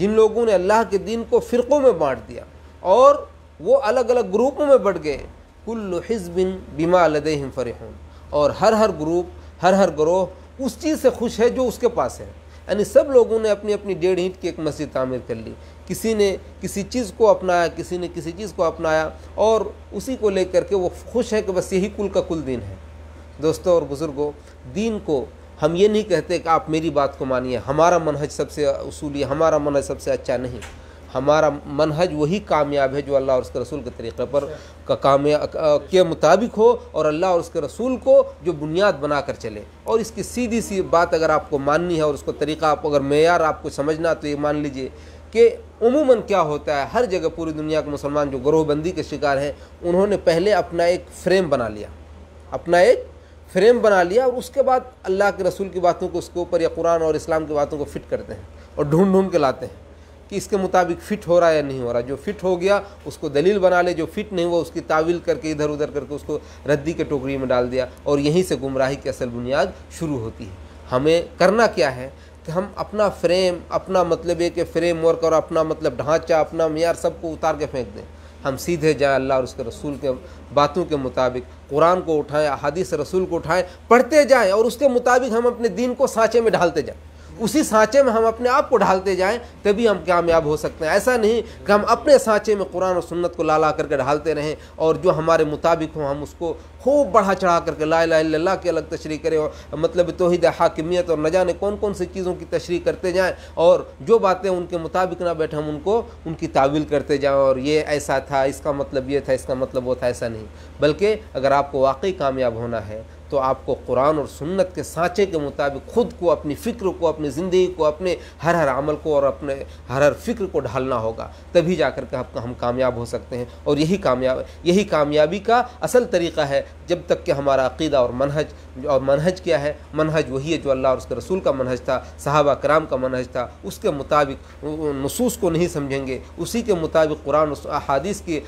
जिन लोगों ने अल्लाह के दिन को फ़िरक़ों में बाँट दिया और वो अलग अलग ग्रुपों में बढ़ गए कुल्लु हिजबिन बीमा लदे हम और हर हर ग्रुप हर हर ग्रोह उस चीज़ से खुश है जो उसके पास है यानी सब लोगों ने अपनी अपनी डेढ़ ईंट की एक मस्जिद तामीर कर ली किसी ने किसी चीज़ को अपनाया किसी ने किसी चीज़ को अपनाया और उसी को लेकर के वो खुश है कि बस यही कुल का कुल दिन है दोस्तों और बुज़ुर्गों दीन को हम ये नहीं कहते कि आप मेरी बात को मानिए हमारा मनहज सबसे उसूली हमारा मनहज सबसे अच्छा नहीं हमारा मनहज वही कामयाब है जो अल्लाह और उसके रसूल के तरीक़े पर का कामया के मुताबिक हो और अल्लाह और उसके रसूल को जो बुनियाद बना कर चले और इसकी सीधी सी बात अगर आपको माननी है और उसको तरीका आप अगर मैार आपको समझना तो ये मान लीजिए कि उमूमन क्या होता है हर जगह पूरी दुनिया के मुसलमान जो ग्रोहबंदी के शिकार हैं उन्होंने पहले अपना एक फ्रेम बना लिया अपना एक फ्रेम बना लिया और उसके बाद अल्लाह के रसूल की बातों को उसके ऊपर या कुरान और इस्लाम की बातों को फिट करते हैं और ढूंढ ढूंढ के लाते हैं कि इसके मुताबिक फ़िट हो रहा है या नहीं हो रहा जो फ़िट हो गया उसको दलील बना ले जो फ़िट नहीं हुआ उसकी तावील करके इधर उधर करके उसको रद्दी के टोकरी में डाल दिया और यहीं से गुमराही की असल बुनियाद शुरू होती है हमें करना क्या है कि हम अपना फ्रेम अपना मतलब एक फ्रेम वर्क और अपना मतलब ढांचा अपना मैार सबको उतार के फेंक दें हम सीधे जाएँ अल्लाह और उसके रसूल के बातों के मुताबिक कुरान को उठाएँ अहादीस रसूल को उठाएँ पढ़ते जाएँ और उसके मुताबिक हम अपने दीन को सांचे में ढालते जाएँ उसी सांचे में हम अपने आप को ढालते जाएं तभी हम कामयाब हो सकते हैं ऐसा नहीं कि हम अपने सांचे में कुरान और सुन्नत को लाला करके ढालते रहें और जो हमारे मुताबिक हो हम उसको खूब बढ़ा चढ़ा करके ला ला के अलग तशरी करें और मतलब तोहद हाकिमियत और न जाने कौन कौन सी चीज़ों की तशरी करते जाएँ और जो बातें उनके मुताबिक ना बैठे हम उनको उनकी तावील करते जाएँ और ये ऐसा था इसका मतलब ये था इसका मतलब वो था ऐसा नहीं बल्कि अगर आपको वाकई कामयाब होना है तो आपको कुरान और सुन्नत के सांचे के मुताबिक ख़ुद को अपनी फ़िक्र को अपनी ज़िंदगी को अपने हर हर अमल को और अपने हर हर फ़िक्र को ढालना होगा तभी कर के आपका हम कामयाब हो सकते हैं और यही कामयाब यही कामयाबी का असल तरीका है जब तक कि हमारा अकीदा और मनहज और मनहज क्या है मनहज वही है जो अल्लाह और उसके रसूल का मनहज था साहबा कराम का मनहज था उसके मुताबिक नसूस को नहीं समझेंगे उसी के मुताबिक कुरान अहादीस की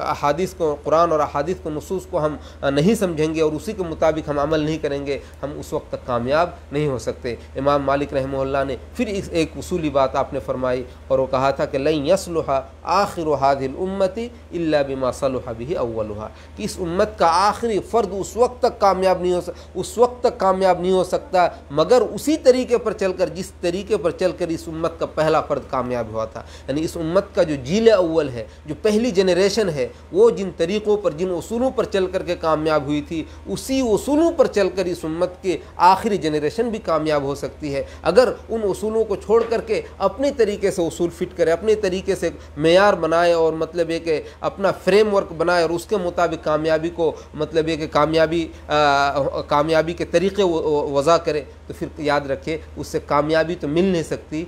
अहादीस को कुरान और अहादीस को नसूस को हम नहीं समझेंगे और उसी के मुताबिक हम अमल नहीं करेंगे हम उस वक्त तक कामयाब नहीं हो सकते इमाम मालिक रहमल्ला ने फिर इस एक उसूली बात आपने फरमाई और वो कहा था कि लई यसलहा आखिर हादिल उम्मती इल्ला बिमा सलहा भी अव्वलहा कि इस उम्मत का आखिरी फ़र्द उस वक्त तक कामयाब नहीं हो सक उस वक्त तक कामयाब नहीं हो सकता मगर उसी तरीके पर चलकर जिस तरीके पर चलकर इस उम्मत का पहला फ़र्द कामयाब हुआ था यानी इस उम्मत का जो जील अव्वल है जो पहली जनरेशन है वो जिन तरीक़ों पर जिन असूलों पर चल करके कामयाब हुई थी उसी इन्हीं उसूलों पर चलकर इस उम्मत के आखिरी जनरेशन भी कामयाब हो सकती है अगर उन उसूलों को छोड़ करके अपने तरीके से उसूल फिट करें अपने तरीके से मैार बनाए और मतलब एक अपना फ्रेमवर्क बनाए और उसके मुताबिक कामयाबी को मतलब एक कामयाबी कामयाबी के तरीके वज़ा करें तो फिर याद रखें उससे कामयाबी तो मिल नहीं सकती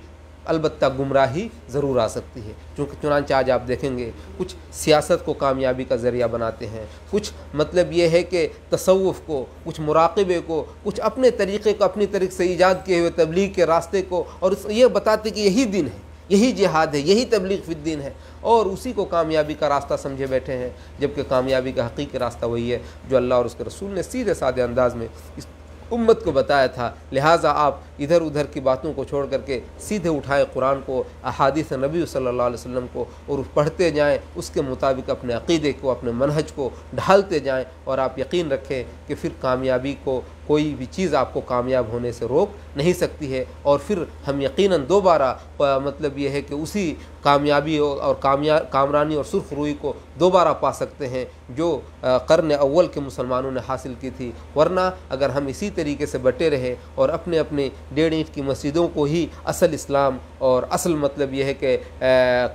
अलबत् गुमराही ज़रूर आ सकती है चूँकि चुनाच आज आप देखेंगे कुछ सियासत को कामयाबी का ज़रिया बनाते हैं कुछ मतलब ये है कि तसवुफ़ को कुछ मुराकबे को कुछ अपने तरीक़े को अपनी तरीके से ईजाद किए हुए तबलीग के रास्ते को और ये बताते कि यही दिन है यही जिहाद है यही तबलीग फिद्दीन है और उसी को कामयाबी का रास्ता समझे बैठे हैं जबकि कामयाबी का हकीकी रास्ता वही है जो अल्लाह और उसके रसूल ने सीधे सादे अंदाज में इस उम्मत को बताया था लिहाजा आप इधर उधर की बातों को छोड़ करके सीधे उठाएं कुरान को अहादीस नबी सल्लल्लाहु अलैहि वसल्लम को और पढ़ते जाएं उसके मुताबिक अपने अक़ीदे को अपने मनहज को ढालते जाएं और आप यकीन रखें कि फिर कामयाबी को कोई भी चीज़ आपको कामयाब होने से रोक नहीं सकती है और फिर हम यकीन दोबारा मतलब यह है कि उसी कामयाबी और कामया कामरानी और सुर्ख रुई को दोबारा पा सकते हैं जो कर्न अव्वल के मुसलमानों ने हासिल की थी वरना अगर हम इसी तरीके से बटे रहे और अपने अपने डेढ़ इंच की मस्जिदों को ही असल इस्लाम और असल मतलब यह है कि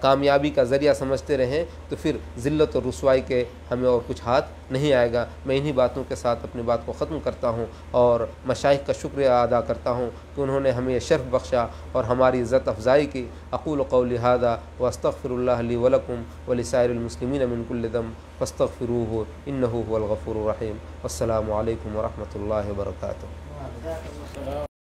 कामयाबी का ज़रिया समझते रहें तो फिर ज़िल्त और रसवाई के हमें और कुछ हाथ नहीं आएगा मैं इन्हीं बातों के साथ अपनी बात को ख़त्म करता हूँ और मशाइ का शुक्रिया अदा करता हूँ कि उन्होंने हमें शर्फ बख्शा और हमारी इज़्ज़त अफजाई की अकूल कौल लिहाजा واستغفر الله لي ولكم ولسائر المسلمين من كل ذنب فاستغفروه انه هو الغفور الرحيم والسلام عليكم ورحمه الله وبركاته